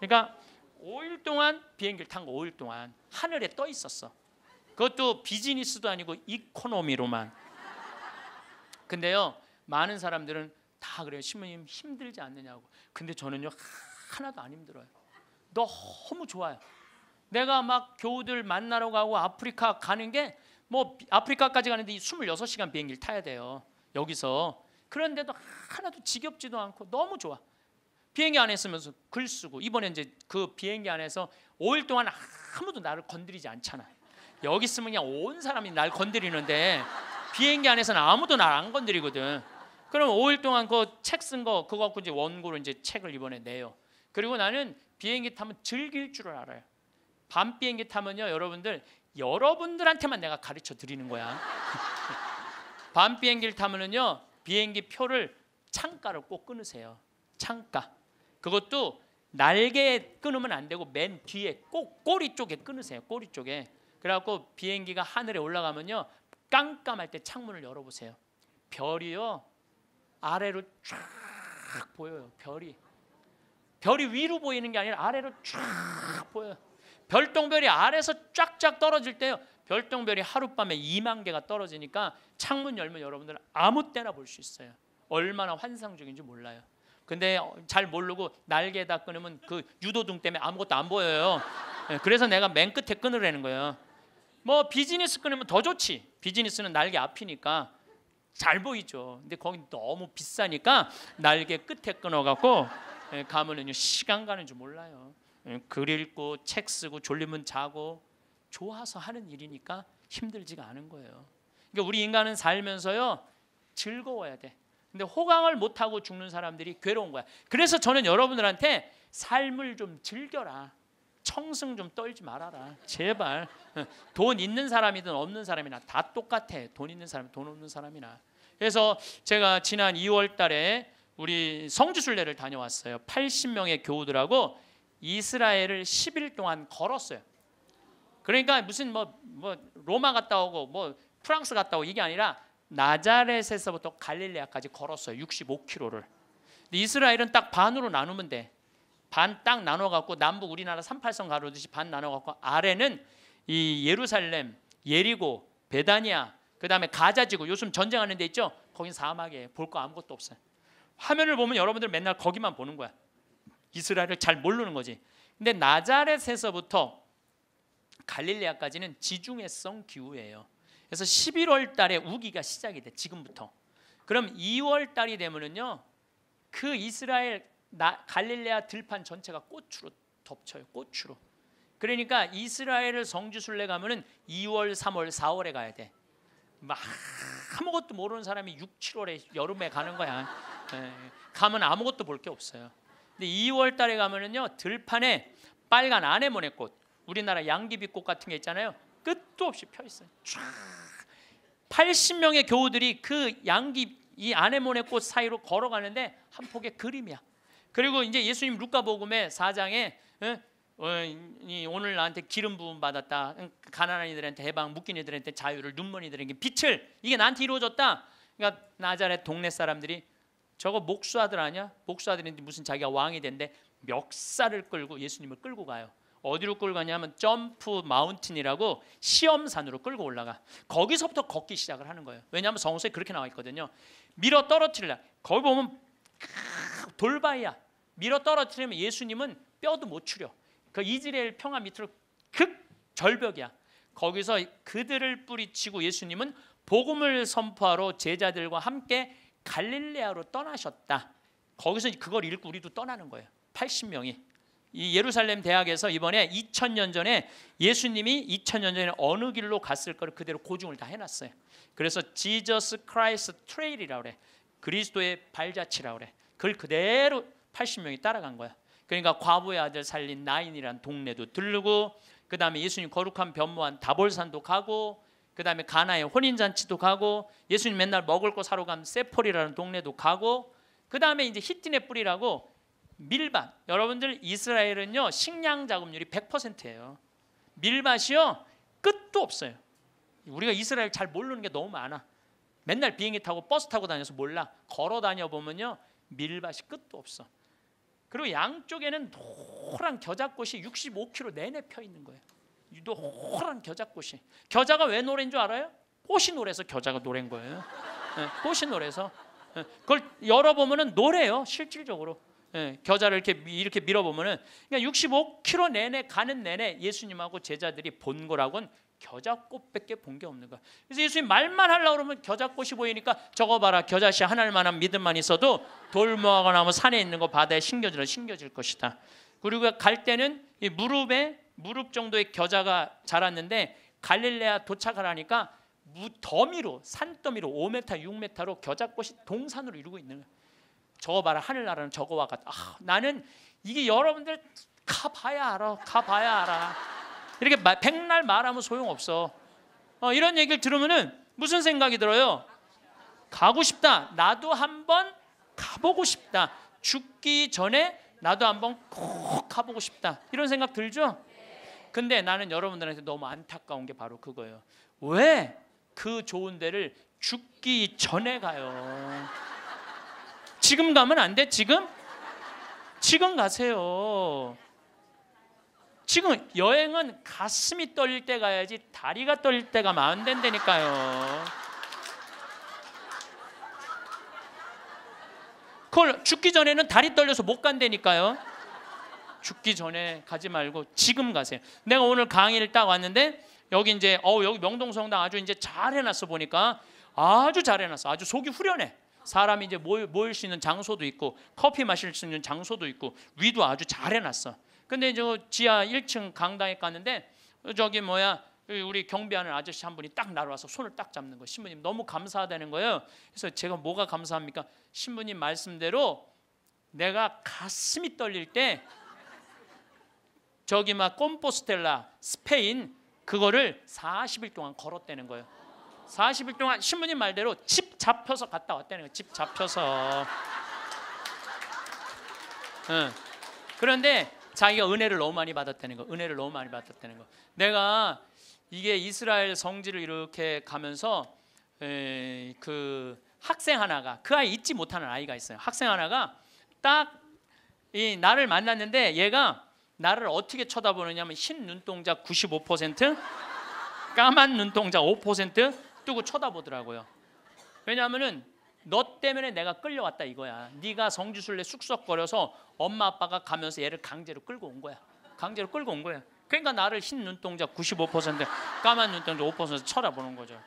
그러니까 5일 동안 비행기를 탄 거 5일 동안 하늘에 떠 있었어. 그것도 비즈니스도 아니고 이코노미로만. 근데요 많은 사람들은 다 그래요 신부님 힘들지 않느냐고. 근데 저는요 하나도 안 힘들어요. 너무 좋아요. 내가 막 교우들 만나러 가고 아프리카 가는 게 뭐 아프리카까지 가는데 26시간 비행기를 타야 돼요. 여기서 그런데도 하나도 지겹지도 않고 너무 좋아. 비행기 안에 있으면서 글 쓰고 이번에 이제 그 비행기 안에서 5일 동안 아무도 나를 건드리지 않잖아. 여기 있으면 그냥 온 사람이 날 건드리는데 비행기 안에서는 아무도 날 안 건드리거든. 그럼 5일 동안 그 책 쓴 거 그거 갖고 이제 원고로 이제 책을 이번에 내요. 그리고 나는 비행기 타면 즐길 줄 알아요. 밤 비행기 타면요, 여러분들 여러분들한테만 내가 가르쳐 드리는 거야. 밤 비행기를 타면은요, 비행기 표를 창가로꼭 끊으세요. 창가. 그것도 날개에 끊으면 안 되고 맨 뒤에 꼭 꼬리 쪽에 끊으세요. 꼬리 쪽에. 그래갖고 비행기가 하늘에 올라가면요. 깜깜할 때 창문을 열어보세요. 별이요. 아래로 쫙 보여요. 별이. 별이 위로 보이는 게 아니라 아래로 쫙 보여요. 별똥별이 아래서 쫙쫙 떨어질 때요. 별똥별이 하룻밤에 2만 개가 떨어지니까 창문 열면 여러분들 아무 때나 볼 수 있어요. 얼마나 환상적인지 몰라요. 근데 잘 모르고 날개다 끊으면 그 유도등 때문에 아무것도 안 보여요. 예, 그래서 내가 맨 끝에 끊으라는 거예요. 뭐 비즈니스 끊으면 더 좋지. 비즈니스는 날개 앞이니까 잘 보이죠. 근데 거기 너무 비싸니까 날개 끝에 끊어갖고 예, 가면은요 시간 가는 줄 몰라요. 예, 글 읽고 책 쓰고 졸리면 자고 좋아서 하는 일이니까 힘들지가 않은 거예요. 그러니까 우리 인간은 살면서요 즐거워야 돼. 근데 호강을 못하고 죽는 사람들이 괴로운 거야. 그래서 저는 여러분들한테 삶을 좀 즐겨라. 청승 좀 떨지 말아라. 제발. 돈 있는 사람이든 없는 사람이나 다 똑같아. 돈 있는 사람, 돈 없는 사람이나. 그래서 제가 지난 2월 달에 우리 성주순례를 다녀왔어요. 80명의 교우들하고 이스라엘을 10일 동안 걸었어요. 그러니까 무슨 뭐, 뭐 로마 갔다 오고 뭐 프랑스 갔다 오고 이게 아니라 나자렛에서부터 갈릴레아까지 걸었어요. 65km를. 이스라엘은 딱 반으로 나누면 돼. 반 딱 나눠 갖고 남북 우리나라 38선 가로듯이 반 나눠 갖고 아래는 이 예루살렘, 예리고, 베다니아, 그다음에 가자 지구 요즘 전쟁하는 데 있죠? 거긴 사막에 볼 거 아무것도 없어요. 화면을 보면 여러분들 맨날 거기만 보는 거야. 이스라엘을 잘 모르는 거지. 근데 나자렛에서부터 갈릴레아까지는 지중해성 기후예요. 그래서 11월 달에 우기가 시작이 돼. 지금부터. 그럼 2월 달이 되면은요. 그 이스라엘 나, 갈릴레아 들판 전체가 꽃으로 덮쳐요. 꽃으로. 그러니까 이스라엘을 성지순례 가면은 2월, 3월, 4월에 가야 돼. 막 아무것도 모르는 사람이 6, 7월에 여름에 가는 거야. 예, 예. 가면 아무것도 볼 게 없어요. 근데 2월 달에 가면은요. 들판에 빨간 아네모네 꽃, 우리나라 양귀비꽃 같은 게 있잖아요. 끝도 없이 펴 있어요. 쫙 80명의 교우들이 그 양귀 이 아네모네 꽃 사이로 걸어가는데 한 폭의 그림이야. 그리고 이제 예수님 루카복음의 4장에 어, 오늘 나한테 기름 부음 받았다. 가난한 이들한테 해방, 묶인 이들한테 자유를, 눈먼 이들에게 빛을 이게 나한테 이루어졌다. 그러니까 나자렛 동네 사람들이 저거 목수아들 아니야? 목수아들인데 무슨 자기가 왕이 된데 멱살을 끌고 예수님을 끌고 가요. 어디로 끌고 가냐면 점프 마운틴이라고 시험산으로 끌고 올라가. 거기서부터 걷기 시작을 하는 거예요. 왜냐하면 성서에 그렇게 나와 있거든요. 밀어 떨어뜨리라. 거기 보면 돌바야 밀어 떨어뜨리면 예수님은 뼈도 못 추려. 그이즈레엘 평화 밑으로 극 절벽이야. 거기서 그들을 뿌리치고 예수님은 복음을 선포하러 제자들과 함께 갈릴레아로 떠나셨다. 거기서 그걸 읽고 우리도 떠나는 거예요. 80명이. 이 예루살렘 대학에서 이번에 2000년 전에 예수님이 2000년 전에 어느 길로 갔을 거를 그대로 고증을 다 해놨어요. 그래서 지저스 크라이스 트레일이라고 그래. 그리스도의 발자취라고 그래. 그걸 그대로 80명이 따라간 거야. 그러니까 과부의 아들 살린 나인이란 동네도 들르고 그 다음에 예수님 거룩한 변모한 다볼산도 가고 그 다음에 가나의 혼인잔치도 가고 예수님 맨날 먹을 거 사러 간세폴리라는 동네도 가고 그 다음에 이제 히티네 뿌리라고 밀밭. 여러분들 이스라엘은요 식량 자급률이 100%예요. 밀밭이요 끝도 없어요. 우리가 이스라엘 잘 모르는 게 너무 많아. 맨날 비행기 타고 버스 타고 다녀서 몰라. 걸어 다녀 보면요 밀밭이 끝도 없어. 그리고 양쪽에는 노란 겨자꽃이 65km 내내 펴 있는 거예요. 노란 겨자꽃이. 겨자가 왜 노래인 줄 알아요? 꽃이 노래서 겨자가 노래인 거예요. 네, 꽃이 노래서. 네, 그걸 열어보면 은 노래요, 실질적으로. 예, 겨자를 이렇게 이렇게 밀어보면은 그러니까 65km 내내 가는 내내 예수님하고 제자들이 본 거라곤 겨자꽃밖에 본 게 없는 거야. 그래서 예수님 말만 하려고 그러면 겨자꽃이 보이니까 저거 봐라 겨자씨 하나만한 믿음만 있어도 돌모화거나뭐 산에 있는 거 바다에 신겨지 신겨질 것이다. 그리고 갈 때는 이 무릎에 무릎 정도의 겨자가 자랐는데 갈릴레아 도착하라니까 무더미로 산더미로 5m 6m로 겨자꽃이 동산으로 이루고 있는 거야. 저거 봐라 하늘나라는 저거와 같다. 아, 나는 이게 여러분들 가봐야 알아. 가봐야 알아. 이렇게 백날 말하면 소용없어. 어, 이런 얘기를 들으면 무슨 생각이 들어요? 가고 싶다. 나도 한번 가보고 싶다. 죽기 전에 나도 한번 꼭 가보고 싶다. 이런 생각 들죠? 근데 나는 여러분들한테 너무 안타까운 게 바로 그거예요. 왜 그 좋은 데를 죽기 전에 가요? 지금 가면 안 돼? 지금? 지금 가세요. 지금 여행은 가슴이 떨릴 때 가야지 다리가 떨릴 때 가면 안 된다니까요. 그걸 죽기 전에는 다리 떨려서 못 간다니까요. 죽기 전에 가지 말고 지금 가세요. 내가 오늘 강의를 딱 왔는데 여기 이제 어 여기 명동성당 아주 이제 잘 해놨어 보니까 아주 잘 해놨어. 아주 속이 후련해. 사람이 이제 모일, 수 있는 장소도 있고 커피 마실 수 있는 장소도 있고 위도 아주 잘 해놨어. 근데 저 그 지하 1층 강당에 갔는데 저기 뭐야 우리 경비하는 아저씨 한 분이 딱 날아와서 손을 딱 잡는 거예요. 신부님 너무 감사하다는 거예요. 그래서 제가 뭐가 감사합니까? 신부님 말씀대로 내가 가슴이 떨릴 때 저기 막 꼼포스텔라 스페인 그거를 40일 동안 걸었다는 거예요. 40일 동안 신부님 말대로 집 잡혀서 갔다 왔다는 거예요. 집 잡혀서. 응. 그런데 자기가 은혜를 너무 많이 받았다는 거. 은혜를 너무 많이 받았다는 거. 내가 이게 이스라엘 성지를 이렇게 가면서 에, 그 학생 하나가 그 아이 잊지 못하는 아이가 있어요. 학생 하나가 딱이 나를 만났는데 얘가 나를 어떻게 쳐다보느냐면 흰 눈동자 95% 까만 눈동자 두고 쳐다보더라고요. 왜냐하면은 너 때문에 내가 끌려왔다 이거야. 네가 성지순례 쑥쑥거려서 엄마 아빠가 가면서 얘를 강제로 끌고 온 거야. 강제로 끌고 온 거야. 그러니까 나를 흰 눈동자 95% 까만 눈동자 5% 쳐다보는 거죠.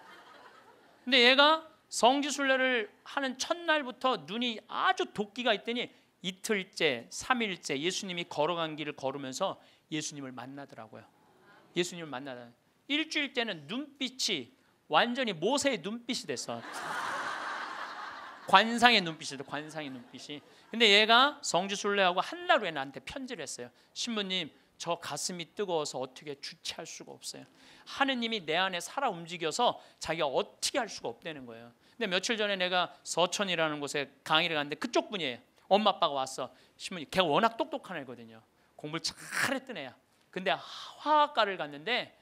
근데 얘가 성지순례를 하는 첫날부터 눈이 아주 도끼가 있더니 이틀째, 삼일째 예수님이 걸어간 길을 걸으면서 예수님을 만나더라고요. 예수님을 만나다. 일주일 째는 눈빛이 완전히 모세의 눈빛이 됐어. 관상의 눈빛이 돼. 관상의 눈빛이. 근데 얘가 성지순례하고 한달 후에 나한테 편지를 했어요. 신부님, 저 가슴이 뜨거워서 어떻게 주체할 수가 없어요. 하느님이 내 안에 살아 움직여서 자기가 어떻게 할 수가 없다는 거예요. 근데 며칠 전에 내가 서천이라는 곳에 강의를 갔는데 그쪽 분이에요. 엄마 아빠가 왔어. 신부님, 걔 워낙 똑똑한 애거든요. 공부를 잘했던 애야. 근데 화학과를 갔는데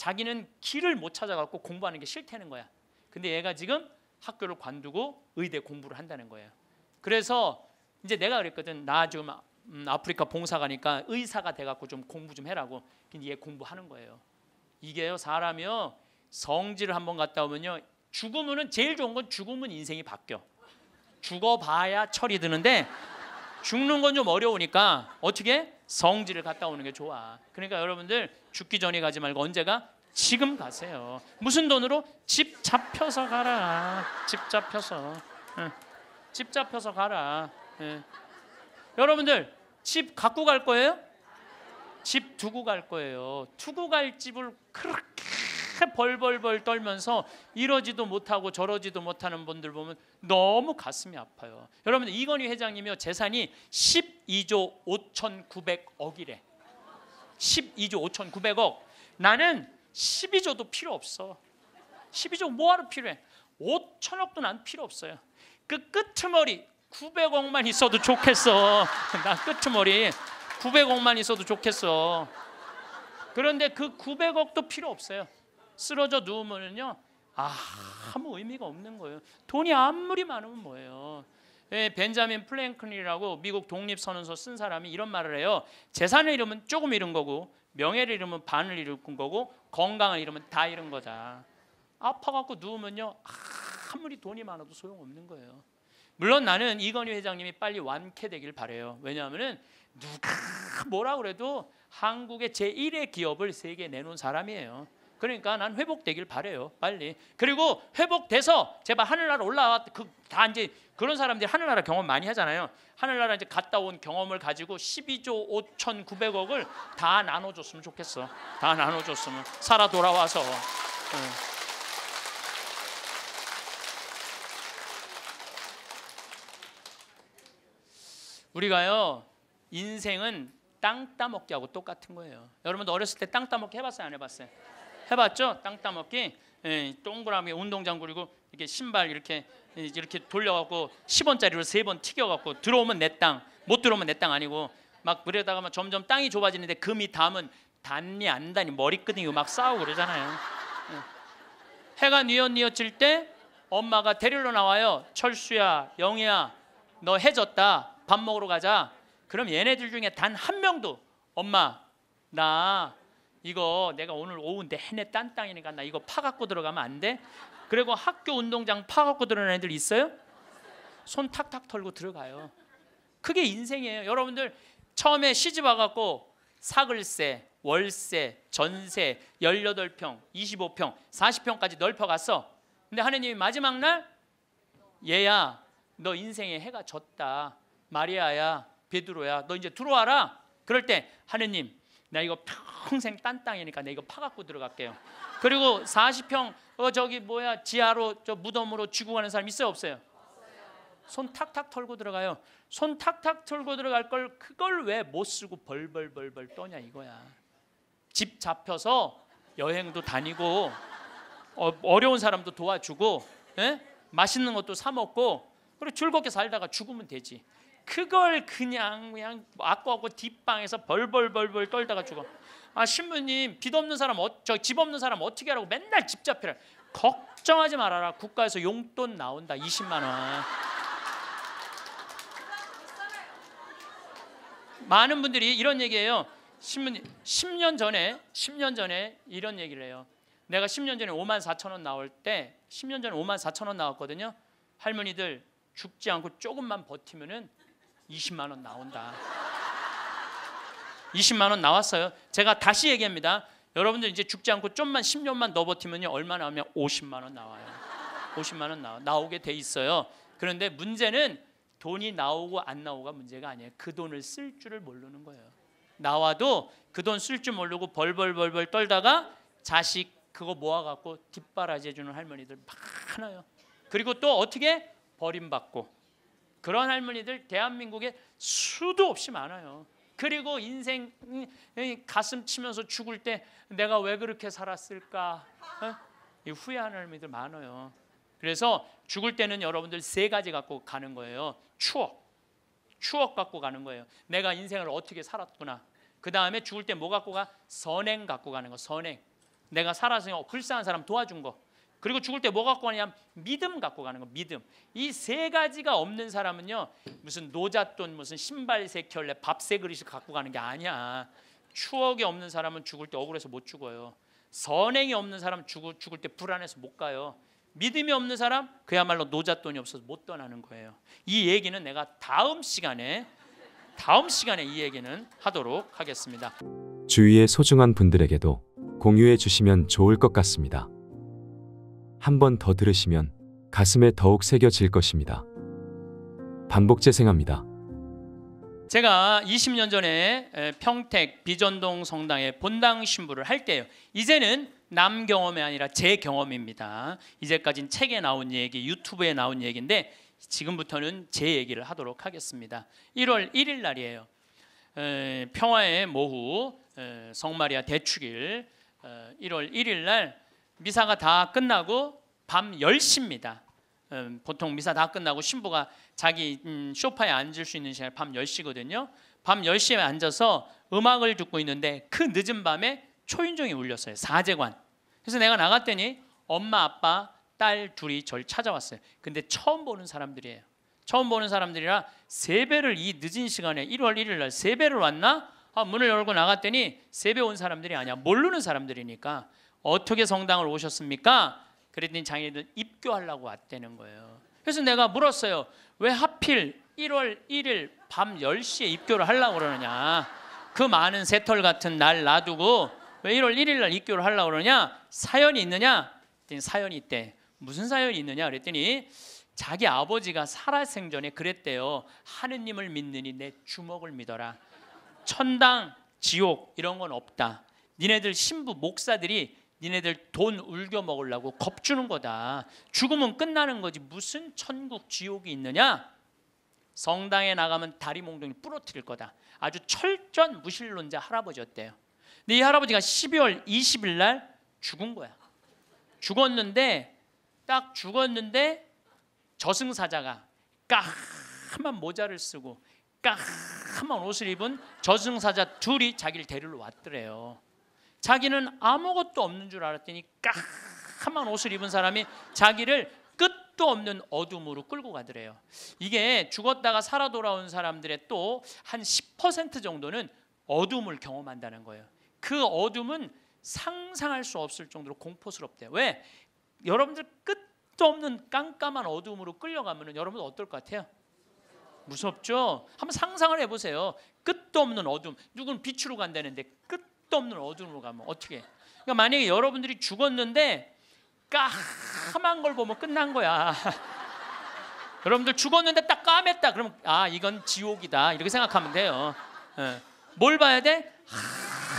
자기는 길을 못 찾아갖고 공부하는 게 싫다는 거야. 근데 얘가 지금 학교를 관두고 의대 공부를 한다는 거예요. 그래서 이제 내가 그랬거든. 나 지금 음, 아프리카 봉사 가니까 의사가 돼갖고 좀 공부 좀 해라고. 근데 얘 공부하는 거예요. 이게요 사람이요 성질을 한 번 갔다 오면요 죽으면은 제일 좋은 건 죽으면 인생이 바뀌어. 죽어봐야 철이 드는데 죽는 건 좀 어려우니까 어떻게 성질을 갔다 오는 게 좋아. 그러니까 여러분들 죽기 전에 가지 말고 언제가? 지금 가세요. 무슨 돈으로? 집 잡혀서 가라. 집 잡혀서. 예. 집 잡혀서 가라. 예. 여러분들 집 갖고 갈 거예요? 집 두고 갈 거예요. 두고 갈 집을 그렇게 벌벌벌 떨면서 이러지도 못하고 저러지도 못하는 분들 보면 너무 가슴이 아파요. 여러분 이건희 회장님이요 재산이 12조 5,900억이래. 12조 5,900억. 나는 12조도 필요 없어. 12조 뭐하러 필요해? 5천억도 난 필요 없어요. 그끄머리 900억만 있어도 좋겠어. 나끄머리 900억만 있어도 좋겠어. 그런데 그 900억도 필요 없어요. 쓰러져 누우면요. 아, 아무 의미가 없는 거예요. 돈이 아무리 많으면 뭐예요. 예, 벤자민 플랭클린이라고 미국 독립선언서 쓴 사람이 이런 말을 해요. 재산을 잃으면 조금 잃은 거고 명예를 잃으면 반을 잃은 거고 건강을 잃으면 다 잃은 거다. 아파갖고 누우면요 아무리 돈이 많아도 소용없는 거예요. 물론 나는 이건희 회장님이 빨리 완쾌되길 바래요. 왜냐하면은 누가 뭐라 그래도 한국의 제1의 기업을 세계에 내놓은 사람이에요. 그러니까 난 회복되길 바래요. 빨리. 그리고 회복돼서 제발 하늘나라 올라와 그다 이제 그런 사람들이 하늘나라 경험 많이 하잖아요. 하늘나라 이제 갔다 온 경험을 가지고 12조 5,900억을 다 나눠줬으면 좋겠어. 다 나눠줬으면 살아 돌아와서. 네. 우리가요 인생은 땅 따먹기 하고 똑같은 거예요. 여러분도 어렸을 때땅 따먹기 해봤어요? 안 해봤어요? 해봤죠? 땅 따먹기. 예, 동그라미 운동장 그리고 이렇게 신발 이렇게 이렇게 돌려갖고 10원짜리로 세 번 튀겨갖고 들어오면 내 땅, 못 들어오면 내 땅 아니고 막 그러다가 막 점점 땅이 좁아지는데 금이 담은 단니 안 단니 머리끄덩이막 싸우고 그러잖아요. 예. 해가 뉘엿뉘엿질 때 엄마가 데리러 나와요. 철수야, 영희야, 너 해졌다. 밥 먹으러 가자. 그럼 얘네들 중에 단 한 명도 엄마 나 이거 내가 오늘 오후 내내 딴땅이니까 나 이거 파갖고 들어가면 안 돼? 그리고 학교 운동장 파갖고 들어가는 애들 있어요? 손 탁탁 털고 들어가요. 그게 인생이에요. 여러분들 처음에 시집 와갖고 사글세, 월세, 전세, 18평, 25평, 40평까지 넓혀갔어. 근데 하느님이 마지막 날 얘야 너 인생에 해가 졌다. 마리아야 베드로야 너 이제 들어와라. 그럴 때 하느님 나 이거 평생 딴 땅이니까 내 이거 파갖고 들어갈게요. 그리고 40평 어 저기 뭐야 지하로 저 무덤으로 쥐고 가는 사람 있어요 없어요? 손 탁탁 털고 들어가요. 손 탁탁 털고 들어갈 걸 그걸 왜 못 쓰고 벌벌벌벌 떠냐 이거야. 집 잡혀서 여행도 다니고 어, 려운 사람도 도와주고 에? 예? 맛있는 것도 사 먹고 그리고 즐겁게 살다가 죽으면 되지. 그걸 그냥 그냥 아까하고 뒷방에서 벌벌벌벌 떨다가 죽어. 아 신부님 빚 없는 사람 어, 저집 없는 사람 어떻게 하라고 맨날 집 잡히라. 걱정하지 말아라. 국가에서 용돈 나온다. 20만 원. 많은 분들이 이런 얘기해요. 신부님 10년 전에 10년 전에 이런 얘기를 해요. 내가 10년 전에 5만 4천 원 나올 때 10년 전에 5만 4천 원 나왔거든요. 할머니들 죽지 않고 조금만 버티면은 20만 원 나온다. 20만 원 나왔어요. 제가 다시 얘기합니다. 여러분들 이제 죽지 않고 좀만 10년만 더 버티면요. 얼마 나오면 50만 원 나와요. 50만 원 나와, 나오게 돼 있어요. 그런데 문제는 돈이 나오고 안 나오가 고 문제가 아니에요. 그 돈을 쓸 줄을 모르는 거예요. 나와도 그 돈 쓸 줄 모르고 벌벌벌벌 떨다가 자식 그거 모아갖고 뒷바라지 해주는 할머니들 많아요. 그리고 또 어떻게 버림받고 그런 할머니들 대한민국에 수도 없이 많아요. 그리고 인생 가슴 치면서 죽을 때 내가 왜 그렇게 살았을까 어? 후회하는 할머니들 많아요. 그래서 죽을 때는 여러분들 세 가지 갖고 가는 거예요. 추억, 추억 갖고 가는 거예요. 내가 인생을 어떻게 살았구나. 그 다음에 죽을 때 뭐 갖고 가? 선행 갖고 가는 거. 선행. 내가 살아서 불쌍한 사람 도와준 거. 그리고 죽을 때 뭐 갖고 가냐? 믿음 갖고 가는 거. 믿음. 이 세 가지가 없는 사람은요. 무슨 노잣돈 무슨 신발 세 켤레 밥세 그릇을 갖고 가는 게 아니야. 추억이 없는 사람은 죽을 때 억울해서 못 죽어요. 선행이 없는 사람 죽을, 죽을 때 불안해서 못 가요. 믿음이 없는 사람 그야말로 노잣돈이 없어서 못 떠나는 거예요. 이 얘기는 내가 다음 시간에 다음 시간에 이 얘기는 하도록 하겠습니다. 주위의 소중한 분들에게도 공유해 주시면 좋을 것 같습니다. 한번더 들으시면 가슴에 더욱 새겨질 것입니다. 반복 재생합니다. 제가 20년 전에 평택 비전동 성당의 본당 신부를 할 때요. 이제는 남 경험이 아니라 제 경험입니다. 이제까진 책에 나온 얘기, 유튜브에 나온 얘기인데 지금부터는 제 얘기를 하도록 하겠습니다. 1월 1일 날이에요. 평화의 모후 성마리아 대축일 1월 어, 1일 날 미사가 다 끝나고 밤 10시입니다. 음, 보통 미사 다 끝나고 신부가 자기 음, 쇼파에 앉을 수 있는 시간이 밤 10시거든요. 밤 10시에 앉아서 음악을 듣고 있는데 그 늦은 밤에 초인종이 울렸어요. 사제관. 그래서 내가 나갔더니 엄마, 아빠, 딸 둘이 절 찾아왔어요. 근데 처음 보는 사람들이에요. 처음 보는 사람들이라 세배를 이 늦은 시간에 1월 1일 날 세배를 왔나? 아, 문을 열고 나갔더니 세배 온 사람들이 아니야. 모르는 사람들이니까. 어떻게 성당을 오셨습니까? 그랬더니 장인들 입교하려고 왔다는 거예요. 그래서 내가 물었어요. 왜 하필 1월 1일 밤 10시에 입교를 하려고 그러느냐. 그 많은 새털 같은 날 놔두고 왜 1월 1일 날 입교를 하려고 그러냐? 사연이 있느냐? 그랬더니 사연이 있대. 무슨 사연이 있느냐? 그랬더니 자기 아버지가 살아생전에 그랬대요. 하느님을 믿느니 내 주먹을 믿어라. 천당, 지옥 이런 건 없다. 니네들 신부 목사들이 니네들 돈 울겨 먹으려고 겁주는 거다. 죽으면 끝나는 거지. 무슨 천국 지옥이 있느냐? 성당에 나가면 다리 몽둥이 부러뜨릴 거다. 아주 철전 무신론자 할아버지였대요. 근데 이 할아버지가 12월 20일 날 죽은 거야. 죽었는데 딱 죽었는데 저승사자가 까만 모자를 쓰고 까만 옷을 입은 저승사자 둘이 자기를 데리러 왔더래요. 자기는 아무것도 없는 줄 알았더니 까만 옷을 입은 사람이 자기를 끝도 없는 어둠으로 끌고 가더래요. 이게 죽었다가 살아 돌아온 사람들의 또 한 10% 정도는 어둠을 경험한다는 거예요. 그 어둠은 상상할 수 없을 정도로 공포스럽대요. 왜? 여러분들 끝도 없는 깜깜한 어둠으로 끌려가면 여러분 들 어떨 것 같아요? 무섭죠? 한번 상상을 해보세요. 끝도 없는 어둠. 누군 빛으로 간다는데 끝 빛도 없는 어둠으로 가면 어떻게? 그러니까 만약에 여러분들이 죽었는데 까만 걸 보면 끝난 거야. 여러분들 죽었는데 딱 까맸다. 그럼 아 이건 지옥이다 이렇게 생각하면 돼요. 네. 뭘 봐야 돼?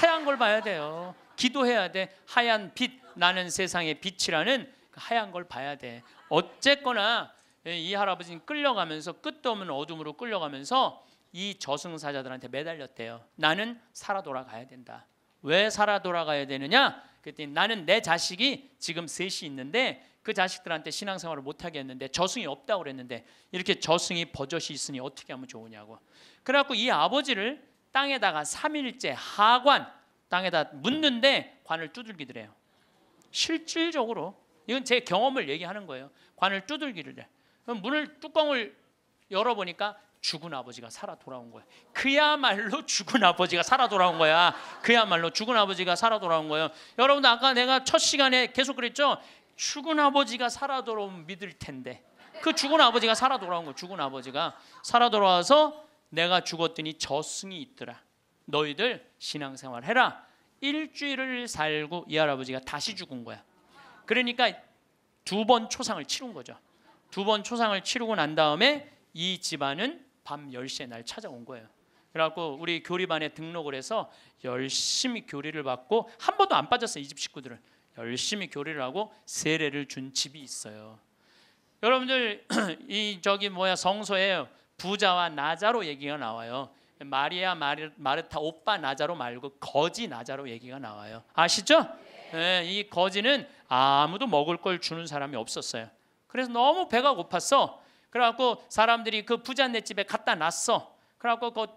하얀 걸 봐야 돼요. 기도해야 돼. 하얀 빛 나는 세상의 빛이라는 그 하얀 걸 봐야 돼. 어쨌거나 예, 이 할아버지는 끌려가면서 끝도 없는 어둠으로 끌려가면서 이 저승사자들한테 매달렸대요. 나는 살아 돌아가야 된다. 왜 살아 돌아가야 되느냐? 그랬더니 나는 내 자식이 지금 셋이 있는데 그 자식들한테 신앙생활을 못하게 했는데 저승이 없다고 그랬는데 이렇게 저승이 버젓이 있으니 어떻게 하면 좋으냐고 그래갖고 이 아버지를 땅에다가 3일째 하관 땅에다 묻는데 관을 두들기더래요 실질적으로 이건 제 경험을 얘기하는 거예요 관을 두들기를 해 물을 뚜껑을 열어보니까 죽은 아버지가 살아 돌아온 거야. 그야말로 죽은 아버지가 살아 돌아온 거야. 그야말로 죽은 아버지가 살아 돌아온 거예요. 여러분들 아까 내가 첫 시간에 계속 그랬죠. 죽은 아버지가 살아 돌아온 믿을 텐데. 그 죽은 아버지가 살아 돌아온 거. 죽은 아버지가 살아 돌아와서 내가 죽었더니 저승이 있더라. 너희들 신앙생활 해라. 일주일을 살고 이 할아버지가 다시 죽은 거야. 그러니까 두 번 초상을 치른 거죠. 두 번 초상을 치르고 난 다음에 이 집안은 밤 10시에 날 찾아온 거예요. 그래갖고 우리 교리반에 등록을 해서 열심히 교리를 받고 한 번도 안 빠졌어요. 이집 식구들은. 열심히 교리를 하고 세례를 준 집이 있어요. 여러분들 이 저기 뭐야 성서에 부자와 나자로 얘기가 나와요. 마리아 마리, 마르타 오빠 나자로 말고 거지 나자로 얘기가 나와요. 아시죠? 네, 이 거지는 아무도 먹을 걸 주는 사람이 없었어요. 그래서 너무 배가 고팠어. 그래갖고 사람들이 그 부잣네 집에 갖다 놨어. 그래갖고 그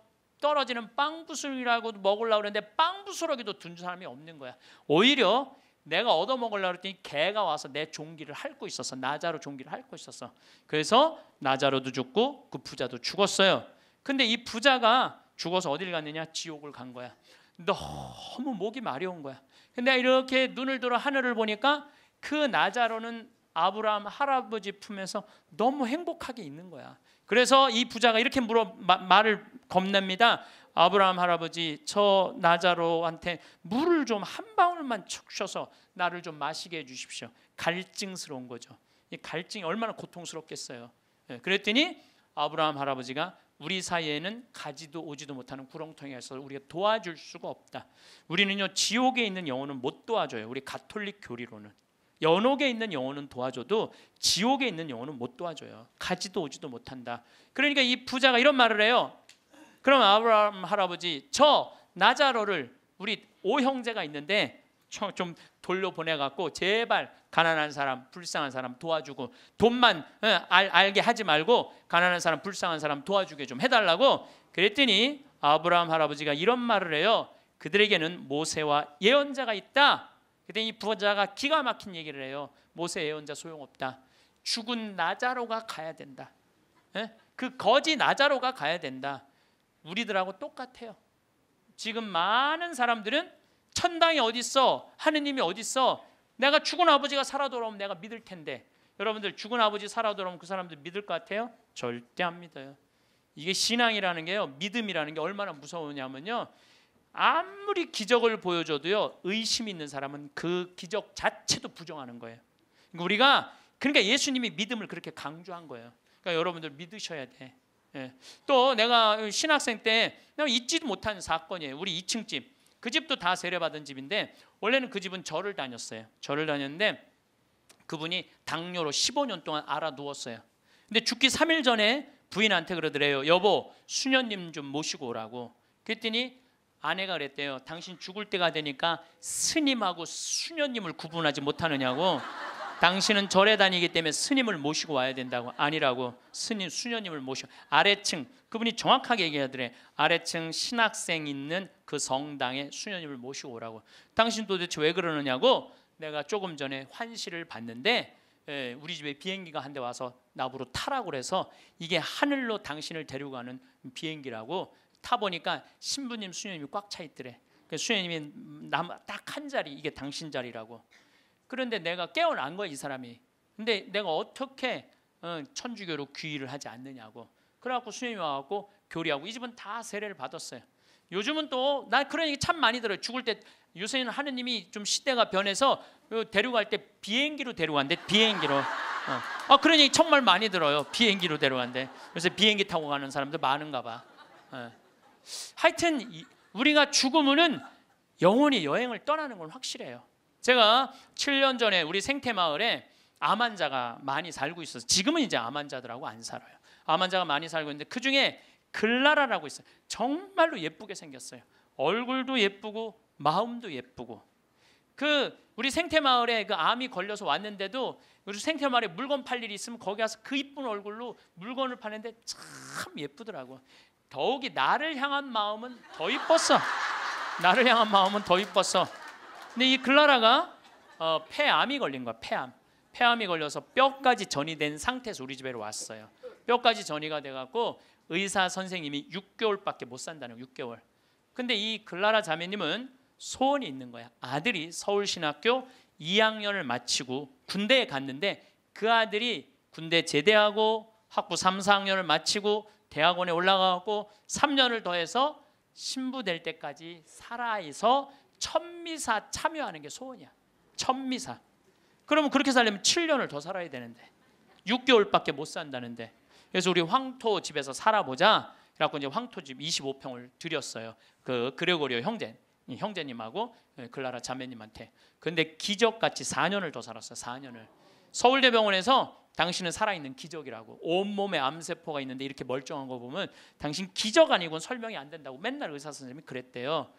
떨어지는 빵부술이라고 먹으려고 그랬는데 빵부스러기도 둔 사람이 없는 거야. 오히려 내가 얻어먹으려고 했더니 개가 와서 내 종기를 핥고 있었어. 나자로 종기를 핥고 있었어. 그래서 나자로도 죽고 그 부자도 죽었어요. 근데 이 부자가 죽어서 어딜 갔느냐? 지옥을 간 거야. 너무 목이 마려운 거야. 근데 이렇게 눈을 들어 하늘을 보니까 그 나자로는 아브라함 할아버지 품에서 너무 행복하게 있는 거야. 그래서 이 부자가 이렇게 물어 마, 말을 겁냅니다. 아브라함 할아버지 저 나자로한테 물을 좀 한 방울만 축셔서 나를 좀 마시게 해 주십시오. 갈증스러운 거죠. 이 갈증이 얼마나 고통스럽겠어요. 예, 그랬더니 아브라함 할아버지가 우리 사이에는 가지도 오지도 못하는 구렁텅이에서 우리가 도와줄 수가 없다. 우리는요 지옥에 있는 영혼은 못 도와줘요. 우리 가톨릭 교리로는 연옥에 있는 영혼은 도와줘도 지옥에 있는 영혼은 못 도와줘요. 가지도 오지도 못한다. 그러니까 이 부자가 이런 말을 해요. 그럼 아브라함 할아버지 저 나자로를 우리 오 형제가 있는데 좀 돌려 보내갖고 제발 가난한 사람 불쌍한 사람 도와주고 돈만 어, 알, 알게 하지 말고 가난한 사람 불쌍한 사람 도와주게 좀 해달라고 그랬더니 아브라함 할아버지가 이런 말을 해요. 그들에게는 모세와 예언자가 있다. 그때 이 부자가 기가 막힌 얘기를 해요. 모세 예언자 소용없다. 죽은 나자로가 가야 된다. 예? 그 거지 나자로가 가야 된다. 우리들하고 똑같아요. 지금 많은 사람들은 천당이 어디 있어? 하느님이 어디 있어? 내가 죽은 아버지가 살아 돌아오면 내가 믿을 텐데 여러분들 죽은 아버지 살아 돌아오면 그 사람들 믿을 것 같아요? 절대 안 믿어요. 이게 신앙이라는 게요. 믿음이라는 게 얼마나 무서우냐면요. 아무리 기적을 보여줘도요 의심 있는 사람은 그 기적 자체도 부정하는 거예요. 그러니까 우리가 그러니까 예수님이 믿음을 그렇게 강조한 거예요. 그러니까 여러분들 믿으셔야 돼. 예. 또 내가 신학생 때 내가 잊지도 못한 사건이에요. 우리 2층 집. 그 집도 다 세례받은 집인데 원래는 그 집은 절을 다녔어요. 절을 다녔는데 그분이 당뇨로 15년 동안 알아 누웠어요. 근데 죽기 3일 전에 부인한테 그러더래요. 여보, 수녀님 좀 모시고 오라고. 그랬더니 아내가 그랬대요. 당신 죽을 때가 되니까 스님하고 수녀님을 구분하지 못하느냐고. 당신은 절에 다니기 때문에 스님을 모시고 와야 된다고. 아니라고. 스님 수녀님을 모셔. 아래층 그분이 정확하게 얘기하더래. 아래층 신학생 있는 그 성당에 수녀님을 모시고 오라고. 당신 도대체 왜 그러느냐고. 내가 조금 전에 환시를 봤는데 예, 우리 집에 비행기가 한 대 와서 나부로 타라고 그래서 이게 하늘로 당신을 데려가는 비행기라고 타보니까 신부님 수녀님이 꽉 차 있더래. 그 수녀님이 남 딱 한 자리 이게 당신 자리라고. 그런데 내가 깨어난 거야 이 사람이. 근데 내가 어떻게 어, 천주교로 귀의를 하지 않느냐고. 그래갖고 수녀님 와갖고 교리하고 이 집은 다 세례를 받았어요. 요즘은 또나 그런 얘기 참 많이 들어요. 죽을 때 요새는 하느님이 좀 시대가 변해서 그 데려갈 때 비행기로 데려간대. 비행기로. 어. 아 그런 얘기 정말 많이 들어요. 비행기로 데려간대. 요새 비행기 타고 가는 사람들 많은가 봐. 어. 하여튼 우리가 죽음은 영원히 여행을 떠나는 건 확실해요. 제가 7년 전에 우리 생태마을에 암 환자가 많이 살고 있어서 지금은 이제 암 환자들하고 안 살아요. 암 환자가 많이 살고 있는데 그 중에 글라라라고 있어요. 정말로 예쁘게 생겼어요. 얼굴도 예쁘고 마음도 예쁘고 그 우리 생태마을에 그 암이 걸려서 왔는데도 우리 생태마을에 물건 팔 일이 있으면 거기 가서 그 이쁜 얼굴로 물건을 파는데 참 예쁘더라고. 더욱이 나를 향한 마음은 더 이뻤어. 나를 향한 마음은 더 이뻤어. 근데 이 클라라가 어, 폐암이 걸린 거야. 폐암. 폐암이 걸려서 뼈까지 전이 된 상태에서 우리 집에 왔어요. 뼈까지 전이가 돼갖고 의사 선생님이 6개월밖에 못 산다는 6개월. 근데 이 글라라 자매님은 소원이 있는 거야. 아들이 서울신학교 2학년을 마치고 군대에 갔는데 그 아들이 군대 제대하고 학부 3, 4학년을 마치고 대학원에 올라가고 3년을 더해서 신부 될 때까지 살아서 천미사 참여하는 게 소원이야. 천미사. 그러면 그렇게 살려면 7년을 더 살아야 되는데 6개월밖에 못 산다는데 그래서 우리 황토 집에서 살아보자. 라고 이제 황토 집 25평을 드렸어요. 그 그레고리오 형제 형제님하고 예, 글라라 자매님한테. 근데 기적같이 4년을 더 살았어요. 4년을. 서울대병원에서 당신은 살아있는 기적이라고 온몸에 암세포가 있는데 이렇게 멀쩡한 거 보면 당신 기적 아니고 설명이 안 된다고 맨날 의사 선생님이 그랬대요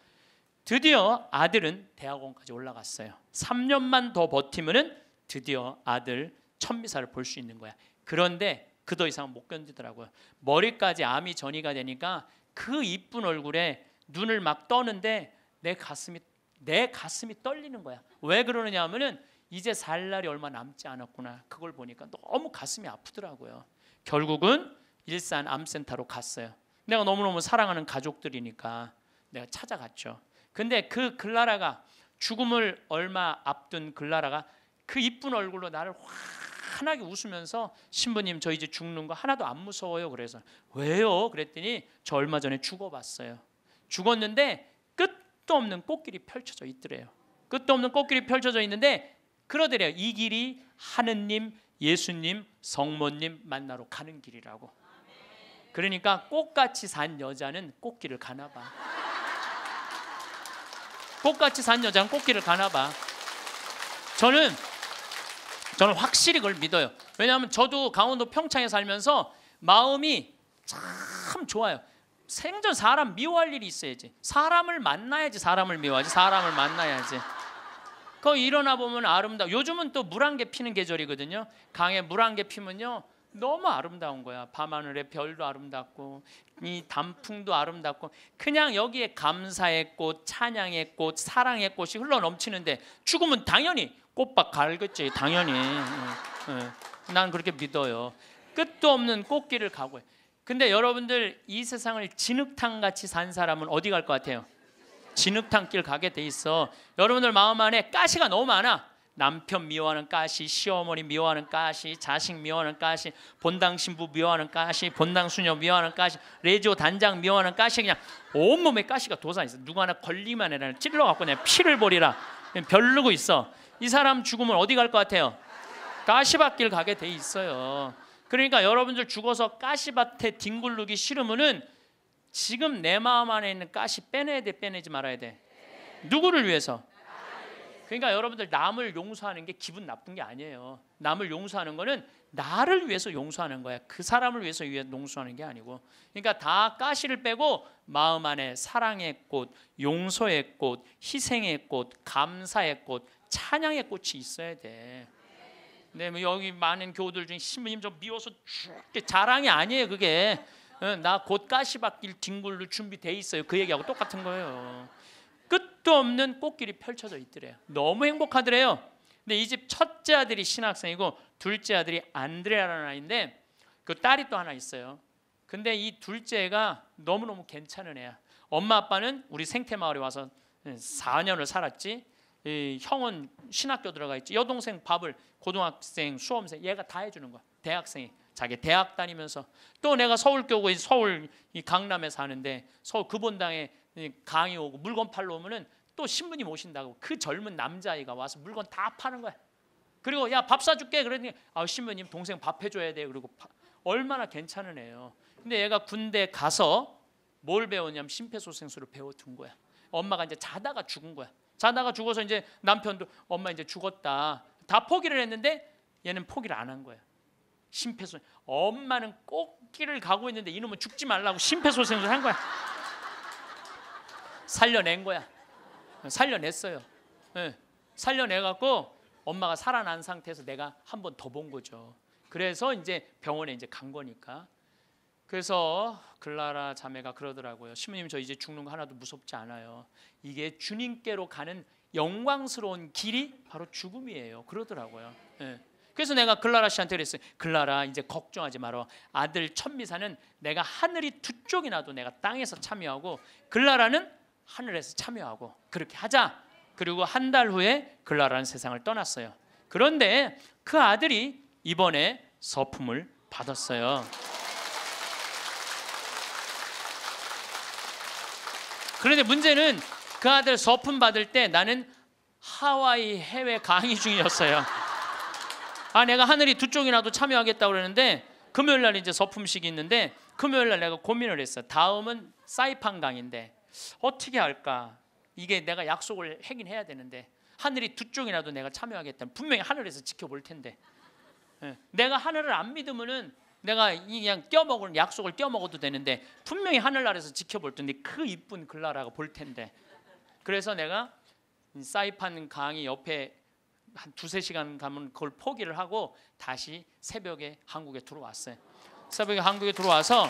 드디어 아들은 대학원까지 올라갔어요 3년만 더버티면 드디어 아들 천미사를 볼 수 있는 거야 그런데 그 더 이상 못 견디더라고요 머리까지 암이 전이가 되니까 그 이쁜 얼굴에 눈을 막 떠는데 내 가슴이 내 가슴이 떨리는 거야 왜 그러느냐 하면은 이제 살 날이 얼마 남지 않았구나. 그걸 보니까 너무 가슴이 아프더라고요. 결국은 일산 암센터로 갔어요. 내가 너무너무 사랑하는 가족들이니까 내가 찾아갔죠. 근데 그 글라라가 죽음을 얼마 앞둔 글라라가 그 이쁜 얼굴로 나를 환하게 웃으면서 신부님 저 이제 죽는 거 하나도 안 무서워요. 그래서 왜요? 그랬더니 저 얼마 전에 죽어봤어요. 죽었는데 끝도 없는 꽃길이 펼쳐져 있더래요. 끝도 없는 꽃길이 펼쳐져 있는데 그러더래요. 이 길이 하느님, 예수님, 성모님 만나러 가는 길이라고. 그러니까 꽃같이 산 여자는 꽃길을 가나 봐. 꽃같이 산 여자는 꽃길을 가나 봐. 저는 저는 확실히 그걸 믿어요. 왜냐하면 저도 강원도 평창에 살면서 마음이 참 좋아요. 생전 사람 미워할 일이 있어야지. 사람을 만나야지 사람을 미워하지. 사람을 만나야지. 거 일어나 보면 아름다워. 요즘은 또물한개 피는 계절이거든요. 강에 물한개 피면요. 너무 아름다운 거야. 밤하늘에 별도 아름답고 이 단풍도 아름답고 그냥 여기에 감사의 꽃, 찬양의 꽃, 사랑의 꽃이 흘러 넘치는데 죽으면 당연히 꽃밭 갈겠지. 당연히. 예, 예. 난 그렇게 믿어요. 끝도 없는 꽃길을 가고. 근데 여러분들 이 세상을 진흙탕 같이 산 사람은 어디 갈 것 같아요? 진흙탕길 가게 돼 있어. 여러분들 마음 안에 가시가 너무 많아. 남편 미워하는 가시, 시어머니 미워하는 가시, 자식 미워하는 가시, 본당 신부 미워하는 가시, 본당 수녀 미워하는 가시, 레오 단장 미워하는 가시 그냥 온몸에 가시가 도사 있어. 누구 하나 걸리만 해라. 찔러 갖고 그냥 피를 버리라. 별르고 있어. 이 사람 죽으면 어디 갈 것 같아요? 가시밭길 가게 돼 있어요. 그러니까 여러분들 죽어서 가시밭에 뒹굴르기 싫으면은 지금 내 마음 안에 있는 가시 빼내야 돼, 빼내지 말아야 돼. 누구를 위해서? 그러니까 여러분들 남을 용서하는 게 기분 나쁜 게 아니에요. 남을 용서하는 거는 나를 위해서 용서하는 거야. 그 사람을 위해서 용서하는 게 아니고. 그러니까 다 가시를 빼고 마음 안에 사랑의 꽃, 용서의 꽃, 희생의 꽃, 감사의 꽃, 찬양의 꽃이 있어야 돼. 네, 뭐 여기 많은 교우들 중에 신부님 좀 미워서 죽게 자랑이 아니에요, 그게. 어, 나곧 가시밭길 뒹굴로 준비돼 있어요. 그 얘기하고 똑같은 거예요. 끝도 없는 꽃길이 펼쳐져 있더래요. 너무 행복하더래요. 근데 이 집 첫째 아들이 신학생이고 둘째 아들이 안드레아라는 아이인데 그 딸이 또 하나 있어요. 근데 이 둘째가 너무너무 괜찮은 애야. 엄마 아빠는 우리 생태 마을에 와서 4년을 예, 살았지. 형은 신학교 들어가 있지. 여동생 밥을 고등학생, 수험생 얘가 다 해주는 거야. 대학생이 자기 대학 다니면서 또 내가 서울 교구 서울 이 강남에 사는데 서울 금본당에 강이 오고 물건 팔러 오면은 또 신부님 오신다고 그 젊은 남자아이가 와서 물건 다 파는 거야. 그리고 야 밥 사줄게 그러니 아 신부님 동생 밥 해줘야 돼 그리고 파, 얼마나 괜찮은 애요. 근데 얘가 군대 가서 뭘 배웠냐면 심폐소생술을 배워둔 거야. 엄마가 이제 자다가 죽은 거야. 자다가 죽어서 이제 남편도 엄마 이제 죽었다. 다 포기를 했는데 얘는 포기를 안 한 거야. 심폐소생. 엄마는 꽃길을 가고 있는데 이놈은 죽지 말라고 심폐소생술 한 거야. 살려낸 거야. 살려냈어요. 네. 예. 살려내 갖고 엄마가 살아난 상태에서 내가 한 번 더 본 거죠. 그래서 이제 병원에 이제 간 거니까. 그래서 글라라 자매가 그러더라고요. 시모님 저 이제 죽는 거 하나도 무섭지 않아요. 이게 주님께로 가는 영광스러운 길이 바로 죽음이에요. 그러더라고요. 네. 그래서 내가 글라라 씨한테 그랬어요. 글라라 이제 걱정하지 마라. 아들 천미사는 내가 하늘이 두 쪽이 나도 내가 땅에서 참여하고 글라라는 하늘에서 참여하고 그렇게 하자. 그리고 한 달 후에 글라라는 세상을 떠났어요. 그런데 그 아들이 이번에 서품을 받았어요. 그런데 문제는 그 아들 서품 받을 때 나는 하와이 해외 강의 중이었어요. 아 내가 하늘이 두 쪽이라도 참여하겠다 고 그러는데 금요일 날 이제 서품식이 있는데 금요일 날 내가 고민을 했어. 다음은 사이판 강인데 어떻게 할까? 이게 내가 약속을 하긴 해야 되는데 하늘이 두 쪽이라도 내가 참여하겠다. 분명히 하늘에서 지켜볼 텐데 예. 내가 하늘을 안 믿으면은 내가 그냥 껴먹을 약속을 껴먹어도 되는데 분명히 하늘 아래서 지켜볼 텐데 그 이쁜 글라라가 볼 텐데 그래서 내가 사이판 강의 옆에 한 두세 시간 가면 그걸 포기를 하고 다시 새벽에 한국에 들어왔어요. 새벽에 한국에 들어와서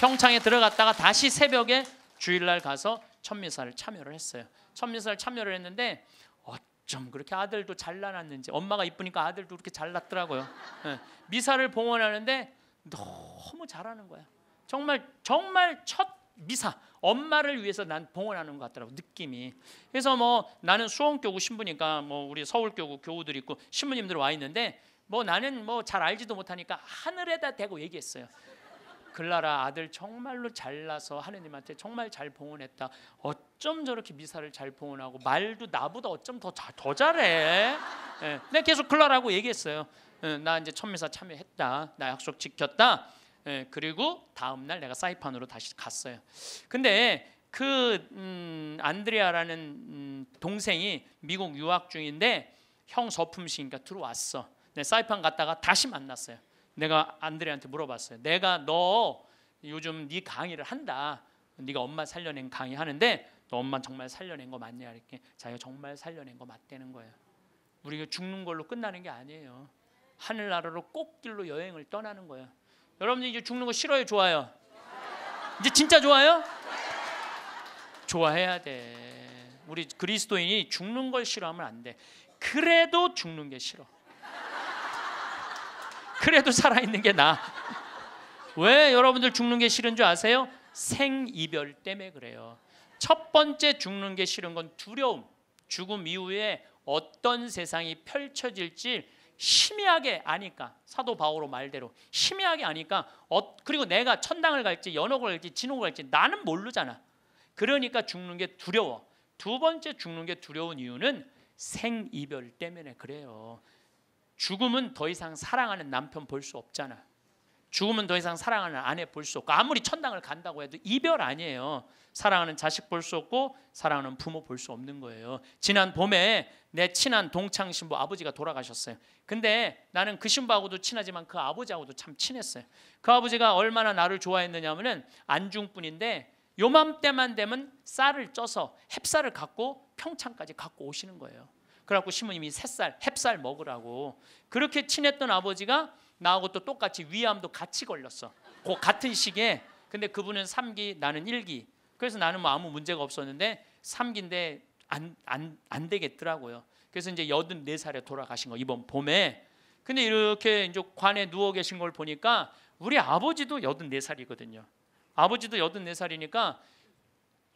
평창에 들어갔다가 다시 새벽에 주일날 가서 천미사를 참여를 했어요. 천미사를 참여를 했는데 어쩜 그렇게 아들도 잘나았는지 엄마가 이쁘니까 아들도 그렇게 잘났더라고요. 예. 미사를 봉헌하는데 너무 잘하는 거야. 정말 정말 첫 미사 엄마를 위해서 난 봉헌하는 것 같더라고 느낌이 그래서 뭐 나는 수원교구 신부니까 뭐 우리 서울교구 교우들 있고 신부님들 와 있는데 뭐 나는 뭐 잘 알지도 못하니까 하늘에다 대고 얘기했어요 글라라 아들 정말로 잘나서 하느님한테 정말 잘 봉헌했다 어쩜 저렇게 미사를 잘 봉헌하고 말도 나보다 어쩜 더, 더 잘해 예. 네, 내가 계속 글라라고 얘기했어요 네, 나 이제 천미사 참여했다 나 약속 지켰다 예, 그리고 다음 날 내가 사이판으로 다시 갔어요. 근데 그 음, 안드레아라는 음, 동생이 미국 유학 중인데 형 서품시니까 들어왔어. 내 사이판 갔다가 다시 만났어요. 내가 안드레한테 물어봤어요. 내가 너 요즘 네 강의를 한다. 네가 엄마 살려낸 강의 하는데 너 엄마 정말 살려낸 거 맞냐 이렇게 자기가 정말 살려낸 거 맞다는 거예요. 우리가 죽는 걸로 끝나는 게 아니에요. 하늘나라로 꽃길로 여행을 떠나는 거예요. 여러분들 이제 죽는 거 싫어요, 좋아요? 이제 진짜 좋아요? 좋아해야 돼. 우리 그리스도인이 죽는 걸 싫어하면 안 돼. 그래도 죽는 게 싫어. 그래도 살아있는 게나왜 여러분들 죽는 게 싫은 줄 아세요? 생이별 때문에 그래요. 첫 번째 죽는 게 싫은 건 두려움. 죽음 이후에 어떤 세상이 펼쳐질지 심히하게 아니까 사도 바오로 말대로 심히하게 아니까 어, 그리고 내가 천당을 갈지 연옥을 갈지 진옥을 갈지 나는 모르잖아. 그러니까 죽는 게 두려워. 두 번째 죽는 게 두려운 이유는 생이별 때문에 그래요. 죽음은 더 이상 사랑하는 남편 볼 수 없잖아. 죽으면 더 이상 사랑하는 아내 볼 수 없고 아무리 천당을 간다고 해도 이별 아니에요. 사랑하는 자식 볼 수 없고 사랑하는 부모 볼 수 없는 거예요. 지난 봄에 내 친한 동창 신부 아버지가 돌아가셨어요. 근데 나는 그 신부하고도 친하지만 그 아버지하고도 참 친했어요. 그 아버지가 얼마나 나를 좋아했느냐면은 안중뿐인데 요맘때만 되면 쌀을 쪄서 햅쌀을 갖고 평창까지 갖고 오시는 거예요. 그래갖고 신부님이 새쌀, 햅쌀 먹으라고 그렇게 친했던 아버지가 나하고 또 똑같이 위암도 같이 걸렸어. 그 같은 시기에 근데 그분은 3기 나는 1기. 그래서 나는 뭐 아무 문제가 없었는데 3기인데 안 안 안 되겠더라고요. 그래서 이제 84살에 돌아가신 거 이번 봄에. 근데 이렇게 이제 관에 누워 계신 걸 보니까 우리 아버지도 84살이거든요. 아버지도 84살이니까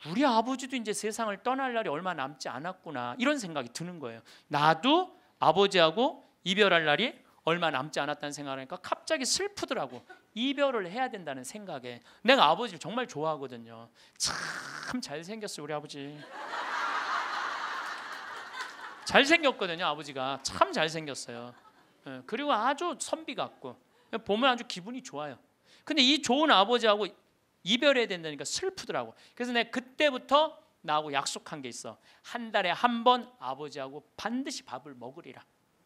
우리 아버지도 이제 세상을 떠날 날이 얼마 남지 않았구나 이런 생각이 드는 거예요. 나도 아버지하고 이별할 날이 얼마 남지 않았다는 생각하니까 갑자기 슬프더라고. 이별을 해야 된다는 생각에 내가 아버지를 정말 좋아하거든요. 참 잘생겼어 우리 아버지. 잘생겼거든요 아버지가 참 잘생겼어요. 예, 그리고 아주 선비 같고 보면 아주 기분이 좋아요. 근데 이 좋은 아버지하고 이별해야 된다니까 슬프더라고. 그래서 내가 그때부터 나하고 약속한 게 있어. 한 달에 한 번 아버지하고 반드시 밥을 먹으리라.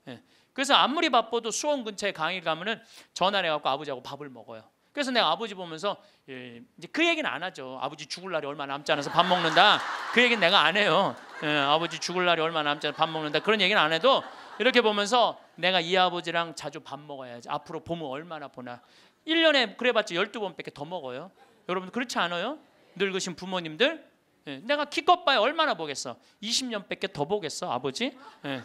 예. 그래서 아무리 바빠도 수원 근처에 강의 가면은 전화를 해갖고 아버지하고 밥을 먹어요. 그래서 내가 아버지 보면서 예, 이제 그 얘기는 안 하죠. 아버지 죽을 날이 얼마 남지 않아서 밥 먹는다. 그 얘기는 내가 안 해요. 예, 아버지 죽을 날이 얼마 남지 않아서 밥 먹는다. 그런 얘기는 안 해도 이렇게 보면서 내가 이 아버지랑 자주 밥 먹어야지. 앞으로 보면 얼마나 보나. 1년에 그래봤자 12번밖에 더 먹어요. 여러분 그렇지 않아요? 늙으신 부모님들 예, 내가 기껏 봐야 얼마나 보겠어. 20년밖에 더 보겠어 아버지. 예.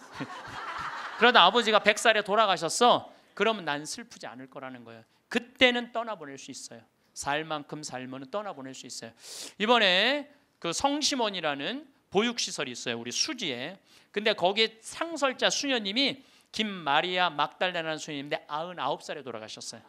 그러다 아버지가 100살에 돌아가셨어. 그러면 난 슬프지 않을 거라는 거예요. 그때는 떠나보낼 수 있어요. 살 만큼 살면 떠나보낼 수 있어요. 이번에 그 성심원이라는 보육시설이 있어요. 우리 수지에. 근데 거기에 상설자 수녀님이 김마리아 막달레라는 수녀님인데 99살에 돌아가셨어요.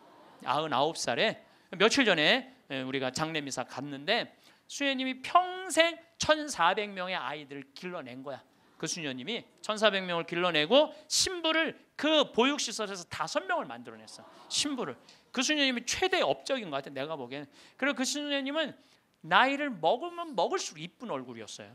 99살에 며칠 전에 예, 우리가 장례미사 갔는데 수녀님이 평생 1,400명의 아이들을 길러낸 거야. 그 수녀님이 1,400명을 길러내고 신부를 그 보육 시설에서 다섯 명을 만들어냈어. 신부를. 그 수녀님이 최대 업적인 것 같아. 내가 보기에는. 그리고 그 수녀님은 나이를 먹으면 먹을수록 이쁜 얼굴이었어요.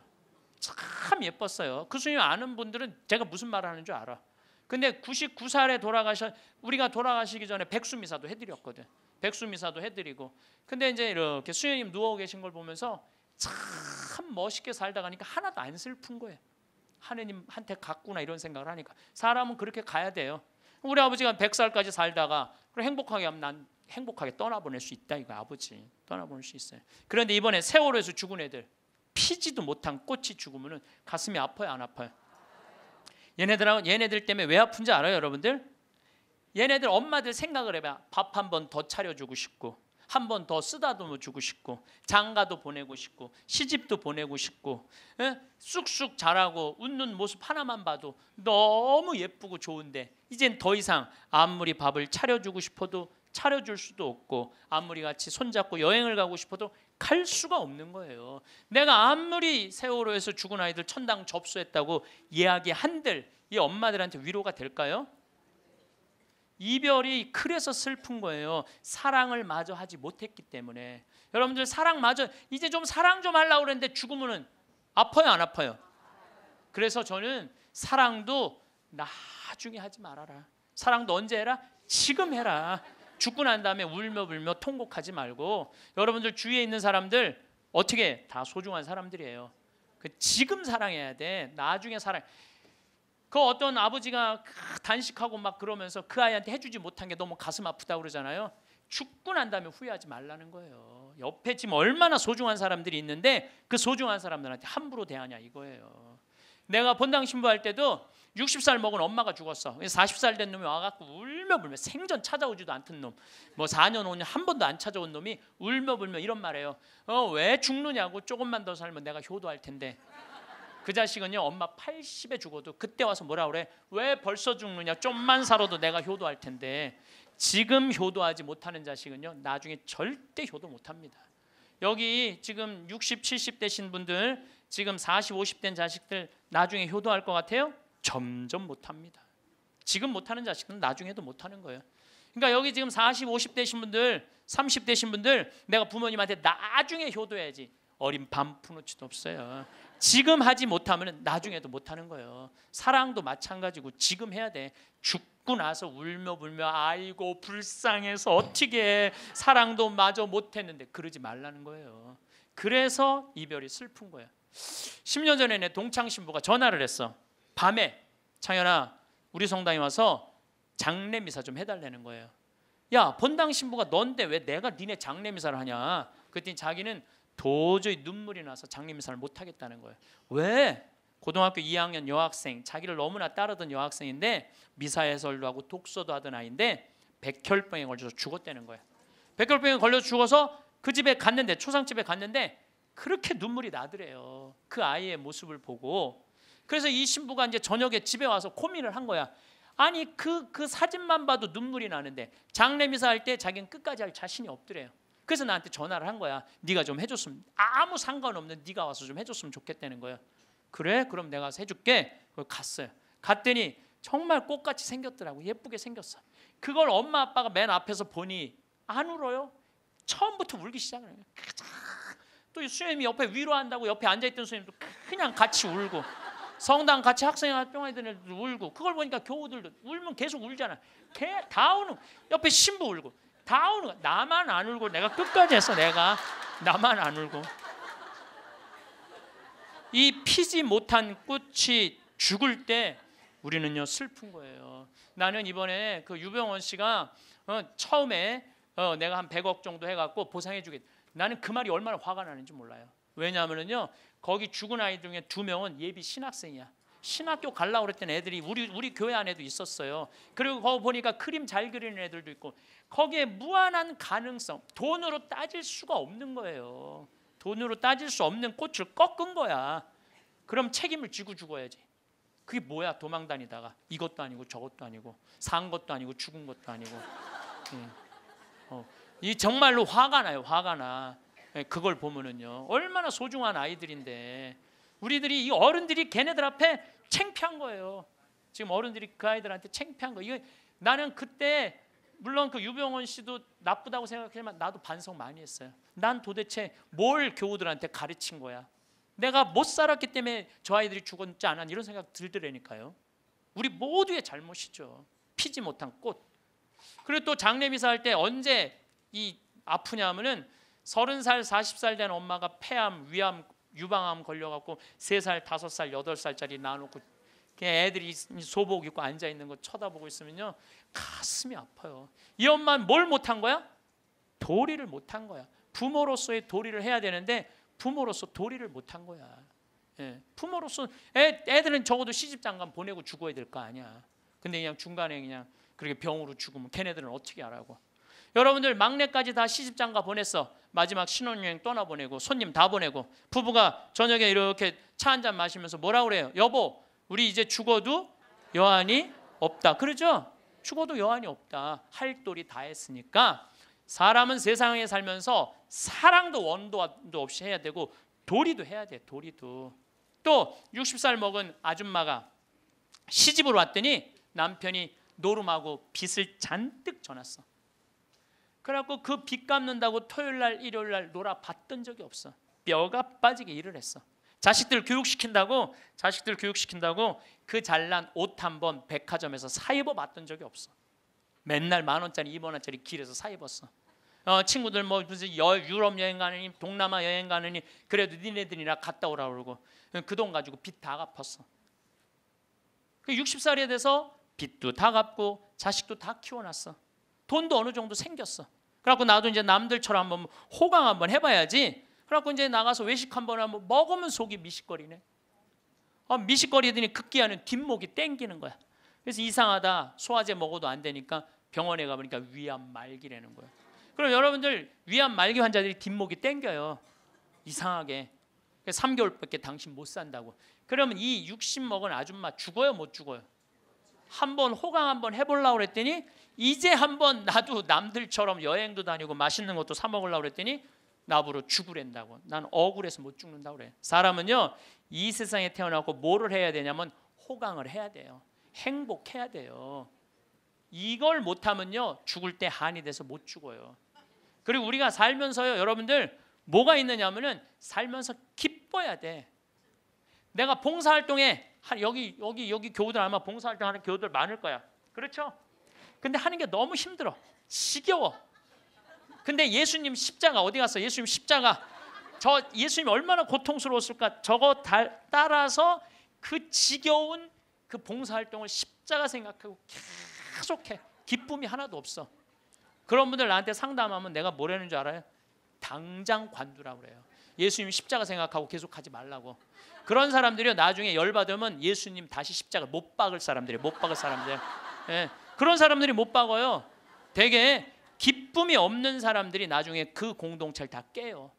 참 예뻤어요. 그 수녀님 아는 분들은 제가 무슨 말을 하는 줄 알아. 근데 99살에 돌아가셔 우리가 돌아가시기 전에 백수 미사도 해드렸거든. 백수 미사도 해드리고. 근데 이제 이렇게 수녀님 누워 계신 걸 보면서 참 멋있게 살다 가니까 하나도 안 슬픈 거예요. 하느님한테 갔구나 이런 생각을 하니까 사람은 그렇게 가야 돼요. 우리 아버지가 100살까지 살다가 그럼 행복하게 하면 난 행복하게 떠나보낼 수 있다 이거 아버지 떠나보낼 수 있어요. 그런데 이번에 세월에서 죽은 애들 피지도 못한 꽃이 죽으면 가슴이 아파요 안 아파요? 얘네들하고 얘네들 때문에 왜 아픈지 알아요 여러분들? 얘네들 엄마들 생각을 해봐 밥 한 번 더 차려주고 싶고 한번더 쓰다듬어 주고 싶고 장가도 보내고 싶고 시집도 보내고 싶고 에? 예? 쑥쑥 자라고 웃는 모습 하나만 봐도 너무 예쁘고 좋은데 이젠 더 이상 아무리 밥을 차려주고 싶어도 차려줄 수도 없고 아무리 같이 손잡고 여행을 가고 싶어도 갈 수가 없는 거예요. 내가 아무리 세월호에서 죽은 아이들 천당 접수했다고 이야기한들 이 엄마들한테 위로가 될까요? 이별이 그래서 슬픈 거예요. 사랑을 마저 하지 못했기 때문에. 여러분들 사랑 마저 이제 좀 사랑 좀 하려고 그랬는데 죽으면은 아파요, 안 아파요? 그래서 저는 사랑도 나중에 하지 말아라. 사랑도 언제 해라? 지금 해라. 죽고 난 다음에 울며 불며 통곡하지 말고 여러분들 주위에 있는 사람들 어떻게 다 소중한 사람들이에요. 그 지금 사랑해야 돼. 나중에 사랑. 그 어떤 아버지가 단식하고 막 그러면서 그 아이한테 해주지 못한 게 너무 가슴 아프다 그러잖아요. 죽고 난 다음에 후회하지 말라는 거예요. 옆에 지금 얼마나 소중한 사람들이 있는데 그 소중한 사람들한테 함부로 대하냐 이거예요. 내가 본당 신부할 때도 60살 먹은 엄마가 죽었어. 40살 된 놈이 와갖고 울며불며 생전 찾아오지도 않던 놈, 뭐 4년 5년 한 번도 안 찾아온 놈이 울며불며 이런 말해요. 어 왜 죽느냐고 조금만 더 살면 내가 효도할 텐데. 그 자식은요 엄마 80에 죽어도 그때 와서 뭐라 그래 왜 벌써 죽느냐 좀만 살아도 내가 효도할 텐데 지금 효도하지 못하는 자식은요 나중에 절대 효도 못합니다 여기 지금 60, 70 되신 분들 지금 40, 50된 자식들 나중에 효도할 것 같아요? 점점 못합니다 지금 못하는 자식은 나중에도 못하는 거예요 그러니까 여기 지금 40, 50 되신 분들 30 되신 분들 내가 부모님한테 나중에 효도해야지 어린 반 푸노치도 없어요 지금 하지 못하면 나중에도 못하는 거예요. 사랑도 마찬가지고 지금 해야 돼. 죽고 나서 울며 불며 아이고 불쌍해서 어떻게 사랑도 마저 못했는데 그러지 말라는 거예요. 그래서 이별이 슬픈 거예요 10년 전에 내 동창 신부가 전화를 했어. 밤에 창현아 우리 성당에 와서 장례 미사 좀 해달라는 거예요. 야본당 신부가 넌데 왜 내가 니네 장례 미사를 하냐? 그랬더니 자기는 도저히 눈물이 나서 장례 미사를 못 하겠다는 거예요. 왜? 고등학교 2학년 여학생, 자기를 너무나 따르던 여학생인데 미사 해설도 하고 독서도 하던 아이인데 백혈병에 걸려서 죽었다는 거예요. 백혈병에 걸려 죽어서 그 집에 갔는데 초상집에 갔는데 그렇게 눈물이 나더래요. 그 아이의 모습을 보고 그래서 이 신부가 이제 저녁에 집에 와서 고민을 한 거야. 아니 그그 그 사진만 봐도 눈물이 나는데 장례 미사 할 때 자기는 끝까지 할 자신이 없더래요. 그래서 나한테 전화를 한 거야. 네가 좀 해줬으면 아무 상관없는 네가 와서 좀 해줬으면 좋겠다는 거야. 그래? 그럼 내가 해줄게. 그걸 갔어요. 갔더니 정말 꽃같이 생겼더라고. 예쁘게 생겼어. 그걸 엄마 아빠가 맨 앞에서 보니 안 울어요. 처음부터 울기 시작을 해요. 또 수염이 옆에 위로한다고 옆에 앉아있던 수염도 그냥 같이 울고 성당 같이 학생이나 병아이들 애들도 울고 그걸 보니까 교우들도 울면 계속 울잖아. 걔다 우는 옆에 신부 울고 다 우는 거야. 나만 안 울고 내가 끝까지 했어. 내가 나만 안 울고. 이 피지 못한 꽃이 죽을 때 우리는요 슬픈 거예요. 나는 이번에 그 유병원 씨가 어, 처음에 어, 내가 한 100억 정도 해갖고 보상해주겠. 나는 그 말이 얼마나 화가 나는지 몰라요. 왜냐하면요 거기 죽은 아이 중에 두 명은 예비 신학생이야. 신학교 갈라 그랬던 애들이 우리 우리 교회 안에도 있었어요. 그리고 거기 보니까 그림 잘 그리는 애들도 있고 거기에 무한한 가능성, 돈으로 따질 수가 없는 거예요. 돈으로 따질 수 없는 꽃을 꺾은 거야. 그럼 책임을 지고 죽어야지. 그게 뭐야? 도망 다니다가 이것도 아니고 저것도 아니고 산 것도 아니고 죽은 것도 아니고. 음. 어. 이 정말로 화가 나요. 화가 나. 예, 그걸 보면은요. 얼마나 소중한 아이들인데 우리들이 이 어른들이 걔네들 앞에 챙피한 거예요. 지금 어른들이 그 아이들한테 챙피한 거. 이거 나는 그때 물론 그 유병원 씨도 나쁘다고 생각했지만 나도 반성 많이 했어요. 난 도대체 뭘 교우들한테 가르친 거야? 내가 못 살았기 때문에 저 아이들이 죽었지 않았 이런 생각 들더라니까요. 우리 모두의 잘못이죠. 피지 못한 꽃. 그리고 또 장례미사 할때 언제 이 아프냐면은 서른 살, 사십 살 된 엄마가 폐암, 위암, 유방암 걸려갖고 3살, 5살, 8살짜리 낳아놓고 그냥 애들이 소복 입고 앉아있는 거 쳐다보고 있으면요 가슴이 아파요 이 엄마는 뭘 못한 거야? 도리를 못한 거야 부모로서의 도리를 해야 되는데 부모로서 도리를 못한 거야 예. 부모로서 애, 애들은 적어도 시집장관 보내고 죽어야 될 거 아니야 근데 그냥 중간에 그냥 그렇게 병으로 죽으면 걔네들은 어떻게 알아고 여러분들 막내까지 다 시집장가 보냈어. 마지막 신혼여행 떠나보내고 손님 다 보내고 부부가 저녁에 이렇게 차 한 잔 마시면서 뭐라 그래요? 여보, 우리 이제 죽어도 여한이 없다. 그러죠? 죽어도 여한이 없다. 할 도리 다 했으니까 사람은 세상에 살면서 사랑도 원도 없이 해야 되고 도리도 해야 돼. 도리도. 또 60살 먹은 아줌마가 시집을 왔더니 남편이 노름하고 빚을 잔뜩 져놨어. 그래갖고 그 빚 갚는다고 토요일 날 일요일 날 놀아봤던 적이 없어. 뼈가 빠지게 일을 했어. 자식들 교육시킨다고 자식들 교육시킨다고 그 잘난 옷 한 번 백화점에서 사 입어 봤던 적이 없어. 맨날 만 원짜리 이만 원짜리 길에서 사 입었어. 어, 친구들 뭐 무슨 여, 유럽 여행 가느니 동남아 여행 가느니 그래도 니네들이나 갔다 오라 그러고 그 돈 가지고 빚 다 갚았어. 60살이 그 돼서 빚도 다 갚고 자식도 다 키워놨어. 돈도 어느 정도 생겼어. 그래갖고 나도 이제 남들처럼 한번 호강 한번 해봐야지. 그래갖고 이제 나가서 외식 한번 하면 먹으면 속이 미식거리네. 아, 미식거리더니 극기하는 뒷목이 땡기는 거야. 그래서 이상하다. 소화제 먹어도 안 되니까 병원에 가보니까 위암 말기라는 거야. 그럼 여러분들 위암 말기 환자들이 뒷목이 땡겨요. 이상하게. 3개월밖에 당신 못 산다고. 그러면 이60 먹은 아줌마 죽어요 못 죽어요? 한번 호강 한번 해보려고 그더니 이제 한 번 나도 남들처럼 여행도 다니고 맛있는 것도 사 먹으려고 그랬더니 나보러 죽으랜다고. 난 억울해서 못 죽는다고 그래. 사람은요. 이 세상에 태어나고 뭐를 해야 되냐면 호강을 해야 돼요. 행복해야 돼요. 이걸 못하면요. 죽을 때 한이 돼서 못 죽어요. 그리고 우리가 살면서요. 여러분들 뭐가 있느냐면은 살면서 기뻐야 돼. 내가 봉사활동에 여기 여기 여기 교우들 아마 봉사활동 하는 교우들 많을 거야. 그렇죠? 근데 하는 게 너무 힘들어. 지겨워. 근데 예수님 십자가 어디 갔어? 예수님 십자가 저 예수님 얼마나 고통스러웠을까? 저거 달, 따라서 그 지겨운 그 봉사활동을 십자가 생각하고 계속해. 기쁨이 하나도 없어. 그런 분들 나한테 상담하면 내가 뭐라는 줄 알아요? 당장 관두라고 그래요. 예수님 십자가 생각하고 계속 하지 말라고. 그런 사람들이 나중에 열받으면 예수님 다시 십자가 못 박을 사람들이에요. 못 박을 사람들. 이에요 예. 그런 사람들이 못 박아요. 되게 기쁨이 없는 사람들이 나중에 그 공동체를 다 깨요.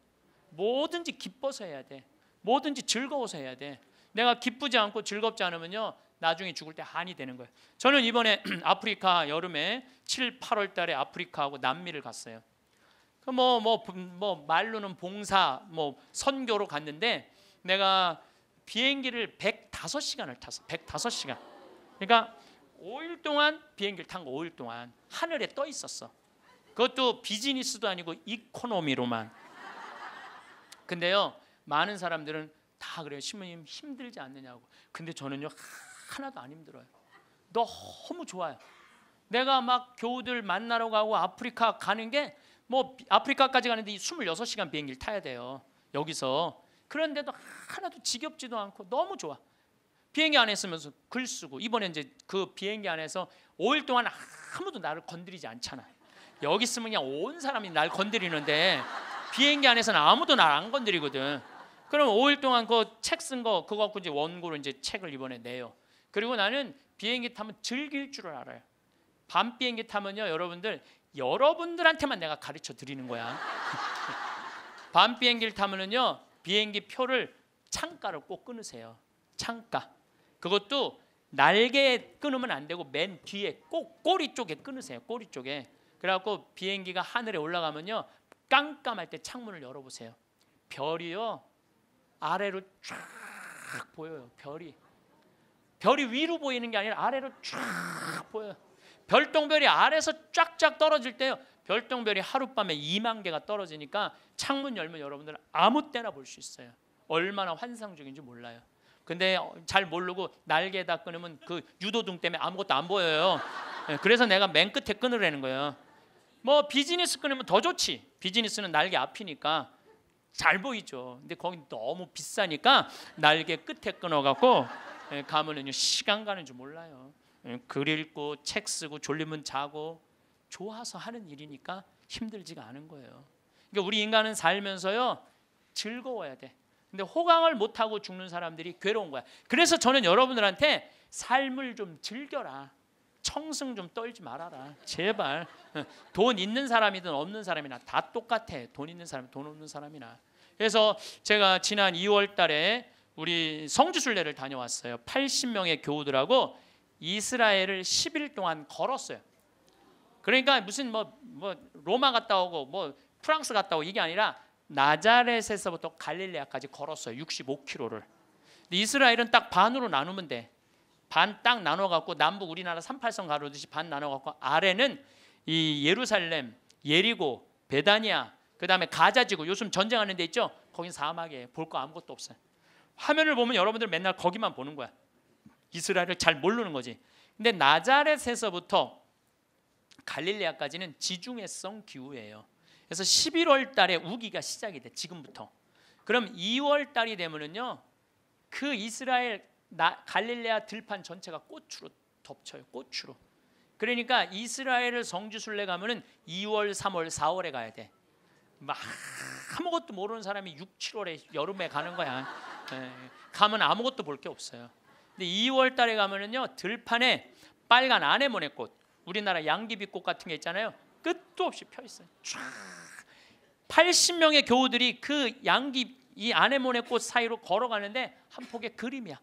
뭐든지 기뻐서 해야 돼. 뭐든지 즐거워서 해야 돼. 내가 기쁘지 않고 즐겁지 않으면요. 나중에 죽을 때 한이 되는 거예요. 저는 이번에 아프리카 여름에 7, 8월 달에 아프리카하고 남미를 갔어요. 뭐뭐뭐 그 뭐, 뭐, 뭐 말로는 봉사, 뭐 선교로 갔는데 내가 비행기를 105시간을 탔어. 105시간. 그러니까 5일 동안 비행기를 탄 거 5일 동안 하늘에 떠 있었어. 그것도 비즈니스도 아니고 이코노미로만. 근데요 많은 사람들은 다 그래요 신부님 힘들지 않느냐고. 근데 저는요 하나도 안 힘들어요. 너무 좋아요. 내가 막 교우들 만나러 가고 아프리카 가는 게 뭐 아프리카까지 가는데 26시간 비행기를 타야 돼요. 여기서 그런데도 하나도 지겹지도 않고 너무 좋아. 비행기 안에 있면서글 쓰고 이번에 이제 그 비행기 안에서 5일 동안 아무도 나를 건드리지 않잖아요. 여기 있으면 그냥 온 사람이 날 건드리는데 비행기 안에서는 아무도 날안 건드리거든. 그럼 5일 동안 그 책 쓴 거 그거 갖고 이제 원고로 이제 책을 이번에 내요. 그리고 나는 비행기 타면 즐길 줄 알아요. 밤 비행기 타면요, 여러분들 여러분들한테만 내가 가르쳐 드리는 거야. 밤 비행기를 타면은요, 비행기 표를 창가로꼭 끊으세요. 창가. 그것도 날개에 끊으면 안 되고 맨 뒤에 꼭 꼬리 쪽에 끊으세요. 꼬리 쪽에. 그래갖고 비행기가 하늘에 올라가면요. 깜깜할 때 창문을 열어보세요. 별이요. 아래로 쫙 보여요. 별이. 별이 위로 보이는 게 아니라 아래로 쫙 보여요. 별똥별이 아래서 쫙쫙 떨어질 때요. 별똥별이 하룻밤에 2만 개가 떨어지니까 창문 열면 여러분들 아무 때나 볼 수 있어요. 얼마나 환상적인지 몰라요. 근데 어, 잘 모르고 날개에다 끊으면 그 유도등 때문에 아무것도 안 보여요. 예, 그래서 내가 맨 끝에 끊으라는 거예요. 뭐 비즈니스 끊으면 더 좋지. 비즈니스는 날개 앞이니까 잘 보이죠. 근데 거기 너무 비싸니까 날개 끝에 끊어갖고 예, 가면은요 시간 가는 줄 몰라요. 예, 글 읽고 책 쓰고 졸리면 자고 좋아서 하는 일이니까 힘들지가 않은 거예요. 그러니까 우리 인간은 살면서요 즐거워야 돼. 근데 호강을 못하고 죽는 사람들이 괴로운 거야. 그래서 저는 여러분들한테 삶을 좀 즐겨라. 청승 좀 떨지 말아라. 제발. 돈 있는 사람이든 없는 사람이나 다 똑같아. 돈 있는 사람, 돈 없는 사람이나. 그래서 제가 지난 2월 달에 우리 성주순례를 다녀왔어요. 80명의 교우들하고 이스라엘을 10일 동안 걸었어요. 그러니까 무슨 뭐, 뭐 로마 갔다 오고 뭐 프랑스 갔다 오고 이게 아니라 나자렛에서부터 갈릴레아까지 걸었어요. 65km를. 이스라엘은 딱 반으로 나누면 돼. 반 딱 나눠 갖고 남북 우리나라 38선 가로듯이 반 나눠 갖고 아래는 이 예루살렘, 예리고, 베다니아, 그다음에 가자 지구 요즘 전쟁하는 데 있죠? 거긴 사막에 볼 거 아무것도 없어요. 화면을 보면 여러분들 맨날 거기만 보는 거야. 이스라엘을 잘 모르는 거지. 근데 나자렛에서부터 갈릴레아까지는 지중해성 기후예요. 그래서 11월 달에 우기가 시작이 돼 지금부터. 그럼 2월 달이 되면은요. 그 이스라엘 나, 갈릴레아 들판 전체가 꽃으로 덮쳐요. 꽃으로. 그러니까 이스라엘을 성지순례 가면은 2월, 3월, 4월에 가야 돼. 막 아무것도 모르는 사람이 6, 7월에 여름에 가는 거야. 에, 예, 가면 아무것도 볼 게 없어요. 근데 2월 달에 가면은요. 들판에 빨간 아네모네 꽃, 우리나라 양귀비꽃 같은 게 있잖아요. 끝도 없이 펴 있어요. 쫙 80명의 교우들이 그 양기 이 아네모네 꽃 사이로 걸어가는데 한 폭의 그림이야.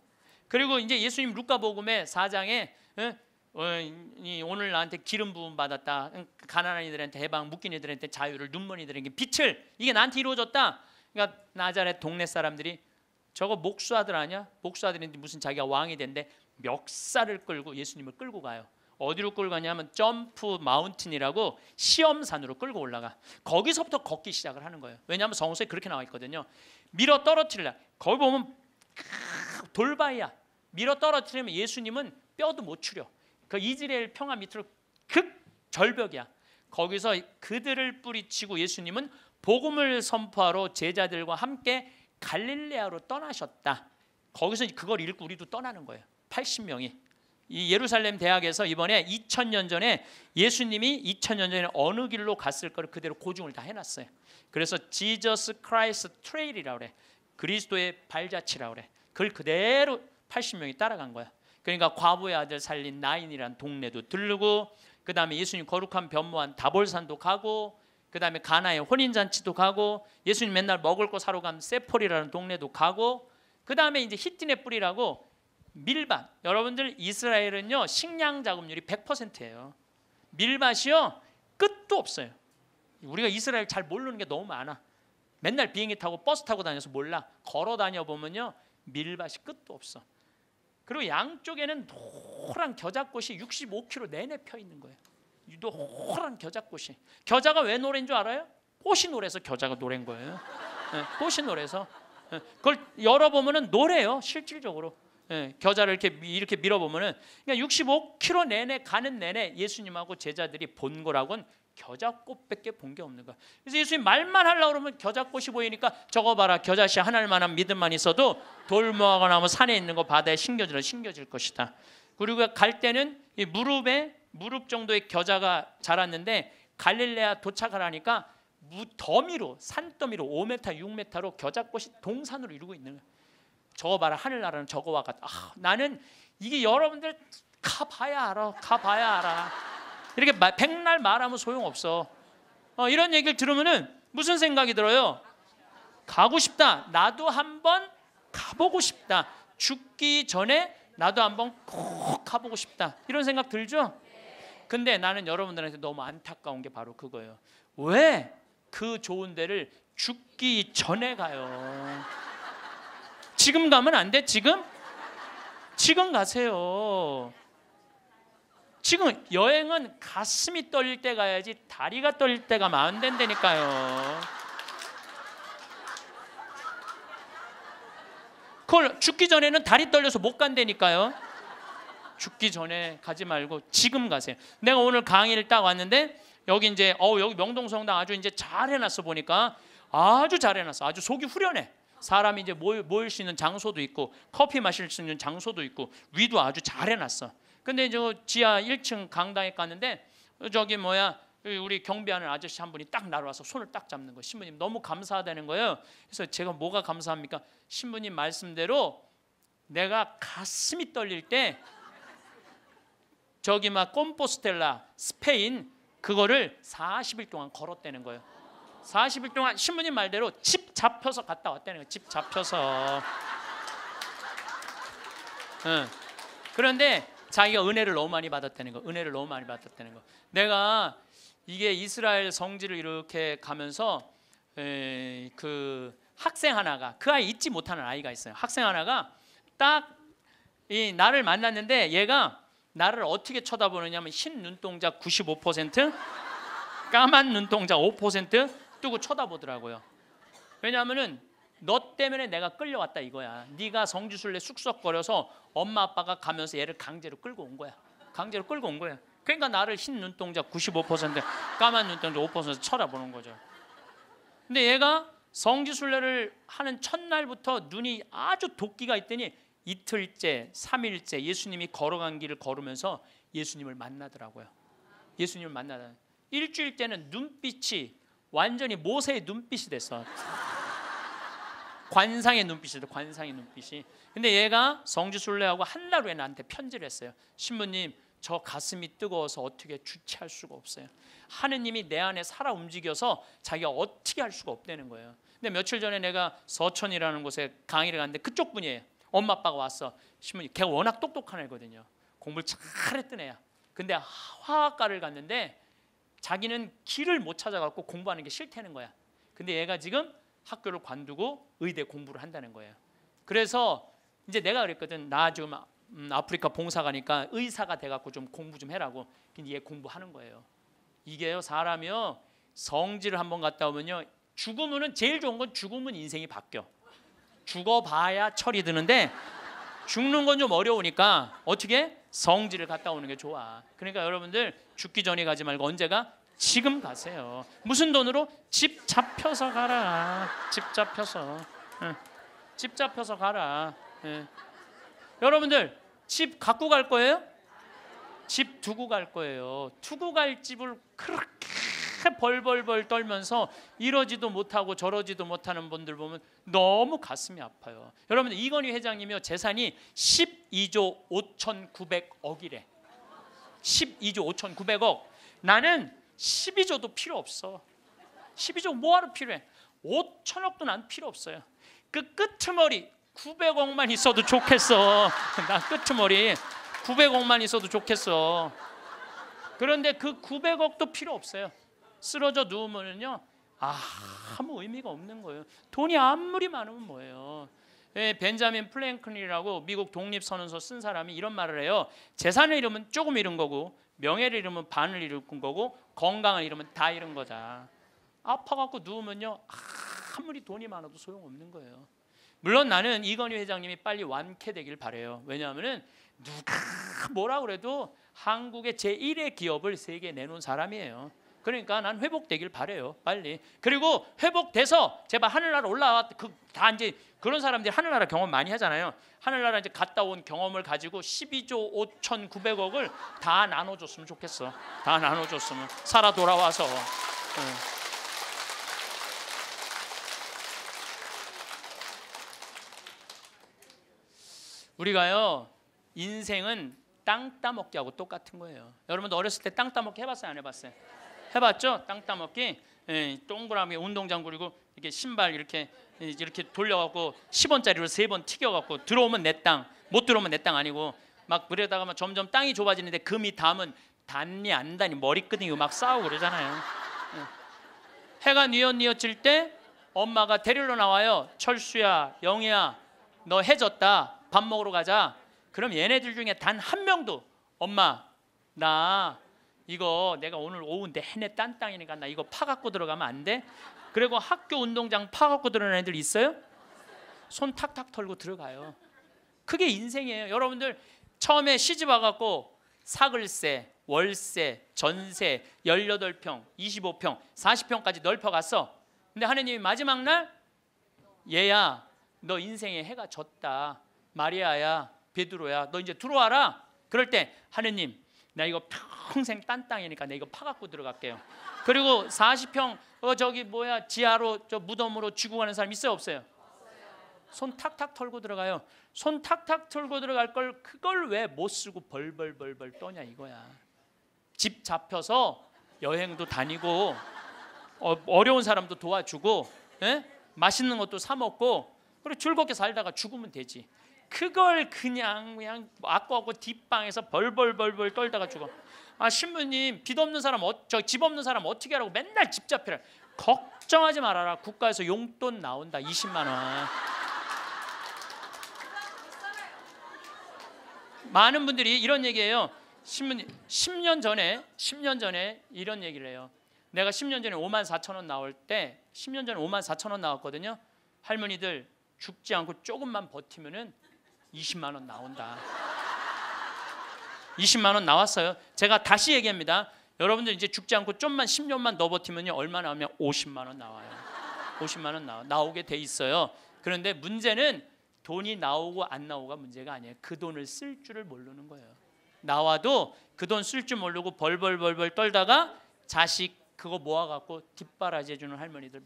그리고 이제 예수님 루카복음의 4장에 어, 오늘 나한테 기름 부음 받았다. 가난한 이들한테 해방, 묶인 이들한테 자유를, 눈먼 이들에게 빛을 이게 나한테 이루어졌다. 그러니까 나자렛 동네 사람들이 저거 목수아들 아니야? 목수아들인데 무슨 자기가 왕이 된데 멱살을 끌고 예수님을 끌고 가요. 어디로 끌고 가냐 하면 점프 마운틴이라고 시험산으로 끌고 올라가. 거기서부터 걷기 시작을 하는 거예요. 왜냐하면 성서에 그렇게 나와 있거든요. 밀어 떨어뜨리라. 거기 보면 돌바위야. 밀어 떨어뜨리면 예수님은 뼈도 못 추려. 그이즈레엘 평화 밑으로 극 절벽이야. 거기서 그들을 뿌리치고 예수님은 복음을 선포하러 제자들과 함께 갈릴레아로 떠나셨다. 거기서 그걸 읽고 우리도 떠나는 거예요. 80명이 이 예루살렘 대학에서 이번에 2000년 전에 예수님이 2000년 전에 어느 길로 갔을 거를 그대로 고증을 다 해놨어요. 그래서 지저스 크라이스 트레일이라고 그래. 그리스도의 발자취라고 그래. 그걸 그대로 80명이 따라간 거야. 그러니까 과부의 아들 살린 나인이란 동네도 들르고 그 다음에 예수님 거룩한 변모한 다볼산도 가고 그 다음에 가나의 혼인잔치도 가고 예수님 맨날 먹을 거 사러 간세폴리라는 동네도 가고 그 다음에 이제 히틴의 뿌리라고 밀밭. 여러분들 이스라엘은요 식량 자급률이 100%예요. 밀밭이요 끝도 없어요. 우리가 이스라엘 잘 모르는 게 너무 많아. 맨날 비행기 타고 버스 타고 다녀서 몰라. 걸어 다녀 보면요 밀밭이 끝도 없어. 그리고 양쪽에는 노란 겨자꽃이 65km 내내 펴 있는 거예요. 노란 겨자꽃이. 겨자가 왜 노래인 줄 알아요? 꽃이 노래서 겨자가 노래인 거예요. 네, 꽃이 노래서. 네, 그걸 열어보면 은 노래요, 실질적으로. 예, 겨자를 이렇게 이렇게 밀어보면은 그러니까 65km 내내 가는 내내 예수님하고 제자들이 본 거라곤 겨자꽃밖에 본 게 없는 거야. 그래서 예수님 말만 하려고 그러면 겨자꽃이 보이니까 저거 봐라 겨자씨 하나일 만한 믿음만 있어도 돌모화가 나무 산에 있는 거 바다에 신겨지 신겨질 것이다. 그리고 갈 때는 이 무릎에 무릎 정도의 겨자가 자랐는데 갈릴레아 도착을 하니까 무더미로 산더미로 5m 6m로 겨자꽃이 동산으로 이루고 있는 거야. 저거 봐라 하늘나라는 저거와 같다. 아, 나는 이게 여러분들 가봐야 알아. 가봐야 알아. 이렇게 백날 말하면 소용없어. 어, 이런 얘기를 들으면 무슨 생각이 들어요? 가고 싶다. 나도 한번 가보고 싶다. 죽기 전에 나도 한번 꼭 가보고 싶다. 이런 생각 들죠? 근데 나는 여러분들한테 너무 안타까운 게 바로 그거예요. 왜 그 좋은 데를 죽기 전에 가요? 지금 가면 안 돼? 지금? 지금 가세요. 지금 여행은 가슴이 떨릴 때 가야지 다리가 떨릴 때가 마음 된다니까요. 그걸 죽기 전에는 다리 떨려서 못 간다니까요. 죽기 전에 가지 말고 지금 가세요. 내가 오늘 강의를 딱 왔는데 여기 이제 어 여기 명동성당 아주 이제 잘 해놨어 보니까 아주 잘 해놨어. 아주 속이 후련해. 사람이 이제 모일, 모일 수 있는 장소도 있고 커피 마실 수 있는 장소도 있고 위도 아주 잘 해놨어. 근데 저 지하 1층 강당에 갔는데 저기 뭐야 우리 경비하는 아저씨 한 분이 딱 날아와서 손을 딱 잡는 거예요. 신부님 너무 감사하다는 거예요. 그래서 제가 뭐가 감사합니까? 신부님 말씀대로 내가 가슴이 떨릴 때 저기 막 꼼포스텔라 스페인 그거를 40일 동안 걸었다는 거예요. 40일 동안 신부님 말대로 집 잡혀서 갔다 왔다는 거예요. 집 잡혀서. 응. 그런데 자기가 은혜를 너무 많이 받았다는 거. 은혜를 너무 많이 받았다는 거. 내가 이게 이스라엘 성지를 이렇게 가면서 에, 그 학생 하나가 그 아이 잊지 못하는 아이가 있어요. 학생 하나가 딱이 나를 만났는데 얘가 나를 어떻게 쳐다보느냐면 흰 눈동자 95% 까만 눈동자 두고 쳐다보더라고요. 왜냐하면은 너 때문에 내가 끌려왔다 이거야. 네가 성지순례 쑥쑥거려서 엄마 아빠가 가면서 얘를 강제로 끌고 온 거야. 강제로 끌고 온 거야. 그러니까 나를 흰 눈동자 95% 까만 눈동자 5% 쳐다보는 거죠. 근데 얘가 성지순례를 하는 첫날부터 눈이 아주 도끼가 있더니 이틀째, 3일째 예수님이 걸어간 길을 걸으면서 예수님을 만나더라고요. 예수님을 만나다. 일주일 때는 눈빛이 완전히 모세의 눈빛이 됐어. 관상의 눈빛이다. 관상의 눈빛이. 근데 얘가 성지순례하고 한날 후에 나한테 편지를 했어요. 신부님, 저 가슴이 뜨거워서 어떻게 주체할 수가 없어요. 하느님이 내 안에 살아 움직여서 자기가 어떻게 할 수가 없다는 거예요. 근데 며칠 전에 내가 서천이라는 곳에 강의를 갔는데 그쪽 분이에요. 엄마 아빠가 왔어. 신부님, 걔 워낙 똑똑한 애거든요. 공부를 잘했던 애야. 근데 화학과를 갔는데 자기는 길을 못 찾아갖고 공부하는 게 싫다는 거야. 근데 얘가 지금 학교를 관두고 의대 공부를 한다는 거예요. 그래서 이제 내가 그랬거든. 나 지금 음, 아프리카 봉사 가니까 의사가 돼갖고 좀 공부 좀 해라고. 근데 얘 공부하는 거예요. 이게요 사람이요 성질을 한번 갔다 오면요 죽으면은 제일 좋은 건 죽으면 인생이 바뀌어. 죽어봐야 철이 드는데 죽는 건 좀 어려우니까 어떻게 성질을 갔다 오는 게 좋아. 그러니까 여러분들 죽기 전에 가지 말고 언제 가? 지금 가세요. 무슨 돈으로? 집 잡혀서 가라. 집 잡혀서. 응. 집 잡혀서 가라. 응. 예. 여러분들 집 갖고 갈 거예요? 집 두고 갈 거예요. 두고 갈 집을 그렇게 벌벌벌 떨면서 이러지도 못하고 저러지도 못하는 분들 보면 너무 가슴이 아파요. 여러분 이건희 회장이며 재산이 12조 5,900억이래. 12조 5,900억. 나는 12조도 필요 없어. 12조 뭐하러 필요해? 5천억도 난 필요 없어요. 그 끄트머리 900억만 있어도 좋겠어. 나 끄트머리 900억만 있어도 좋겠어. 그런데 그 900억도 필요 없어요. 쓰러져 누우면요. 아, 아무 의미가 없는 거예요. 돈이 아무리 많으면 뭐예요. 예, 벤자민 플랭클린이라고 미국 독립선언서 쓴 사람이 이런 말을 해요. 재산을 잃으면 조금 잃은 거고 명예를 잃으면 반을 잃은 거고 건강을 잃으면 다 잃은 거다. 아파갖고 누우면요 아무리 돈이 많아도 소용없는 거예요. 물론 나는 이건희 회장님이 빨리 완쾌되길 바래요. 왜냐하면은 누가 뭐라 그래도 한국의 제1의 기업을 세계 내놓은 사람이에요. 그러니까 난 회복되길 바래요. 빨리. 그리고 회복돼서 제발 하늘나라 올라와 그다 이제 그런 사람들이 하늘나라 경험 많이 하잖아요. 하늘나라 이제 갔다 온 경험을 가지고 12조 5,900억을 다 나눠줬으면 좋겠어. 다 나눠줬으면 살아 돌아와서. 네. 우리가요 인생은 땅 따먹기하고 똑같은 거예요. 여러분 어렸을 때땅 따먹기 해봤어요? 안 해봤어요? 해봤죠? 땅 따먹기. 예, 동그라미 운동장 그리고 이렇게 신발 이렇게 이렇게 돌려갖고 10원짜리로 세 번 튀겨갖고 들어오면 내 땅, 못 들어오면 내 땅 아니고 막 그러다가 막 점점 땅이 좁아지는데 금이 그 담은 단이안 단이 머리끄덩이막 싸우고 그러잖아요. 예. 해가 뉘엿뉘엿질 때 엄마가 데리러 나와요. 철수야, 영희야, 너 해졌다. 밥 먹으러 가자. 그럼 얘네들 중에 단 한 명도 엄마 나 이거 내가 오늘 오후 내내 딴 땅이니까 나 이거 파갖고 들어가면 안 돼? 그리고 학교 운동장 파갖고 들어가는 애들 있어요? 손 탁탁 털고 들어가요. 그게 인생이에요. 여러분들 처음에 시집 와갖고 사글세, 월세, 전세 18평, 25평, 40평까지 넓혀갔어. 근데 하느님이 마지막 날 얘야 너 인생에 해가 졌다. 마리아야 베드로야 너 이제 들어와라. 그럴 때 하느님 나 이거 평생 딴 땅이니까 내 이거 파갖고 들어갈게요. 그리고 40평 어 저기 뭐야 지하로 저 무덤으로 쥐고 가는 사람 있어요 없어요? 손 탁탁 털고 들어가요. 손 탁탁 털고 들어갈 걸 그걸 왜 못 쓰고 벌벌벌벌 떠냐 이거야. 집 잡혀서 여행도 다니고 어, 려운 사람도 도와주고 에? 예? 맛있는 것도 사 먹고 그리고 즐겁게 살다가 죽으면 되지. 그걸 그냥 그냥 아까하고 뒷방에서 벌벌벌벌 떨다가 죽어. 아 신부님 빚 없는 사람 어, 저집 없는 사람 어떻게 하라고 맨날 집 잡히라. 걱정하지 말아라. 국가에서 용돈 나온다. 20만 원. 많은 분들이 이런 얘기해요. 신부님 10년 전에 10년 전에 이런 얘기를 해요. 내가 10년 전에 5만 4천 원 나올 때 10년 전에 5만 4천 원 나왔거든요. 할머니들 죽지 않고 조금만 버티면은 20만 원 나온다. 20만 원 나왔어요. 제가 다시 얘기합니다. 여러분들 이제 죽지 않고 좀만 10년만 더 버티면요. 얼마 나오면 50만 원 나와요. 50만 원 나와, 나오게 돼 있어요. 그런데 문제는 돈이 나오고 안 나오가 고 문제가 아니에요. 그 돈을 쓸 줄을 모르는 거예요. 나와도 그 돈 쓸 줄 모르고 벌벌벌벌 떨다가 자식 그거 모아갖고 뒷바라지 해주는 할머니들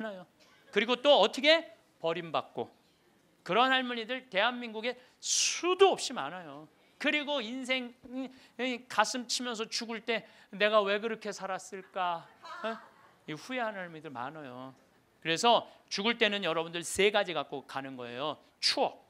많아요. 그리고 또 어떻게 버림받고 그런 할머니들 대한민국에 수도 없이 많아요. 그리고 인생 가슴 치면서 죽을 때 내가 왜 그렇게 살았을까 어? 후회하는 할머니들 많아요. 그래서 죽을 때는 여러분들 세 가지 갖고 가는 거예요. 추억,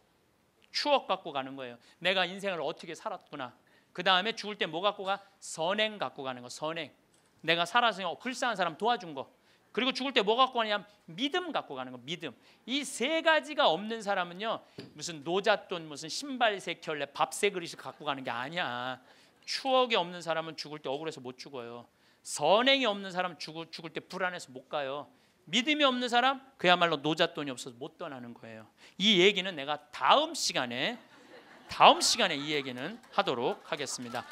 추억 갖고 가는 거예요. 내가 인생을 어떻게 살았구나. 그 다음에 죽을 때 뭐 갖고 가? 선행 갖고 가는 거. 선행. 내가 살아서 어, 불쌍한 사람 도와준 거. 그리고 죽을 때 뭐 갖고 가냐면 믿음 갖고 가는 거 믿음. 이 세 가지가 없는 사람은요. 무슨 노잣돈 무슨 신발 세 켤레 밥세 그릇씩 갖고 가는 게 아니야. 추억이 없는 사람은 죽을 때 억울해서 못 죽어요. 선행이 없는 사람 죽을, 죽을 때 불안해서 못 가요. 믿음이 없는 사람 그야말로 노잣돈이 없어서 못 떠나는 거예요. 이 얘기는 내가 다음 시간에 다음 시간에 이 얘기는 하도록 하겠습니다.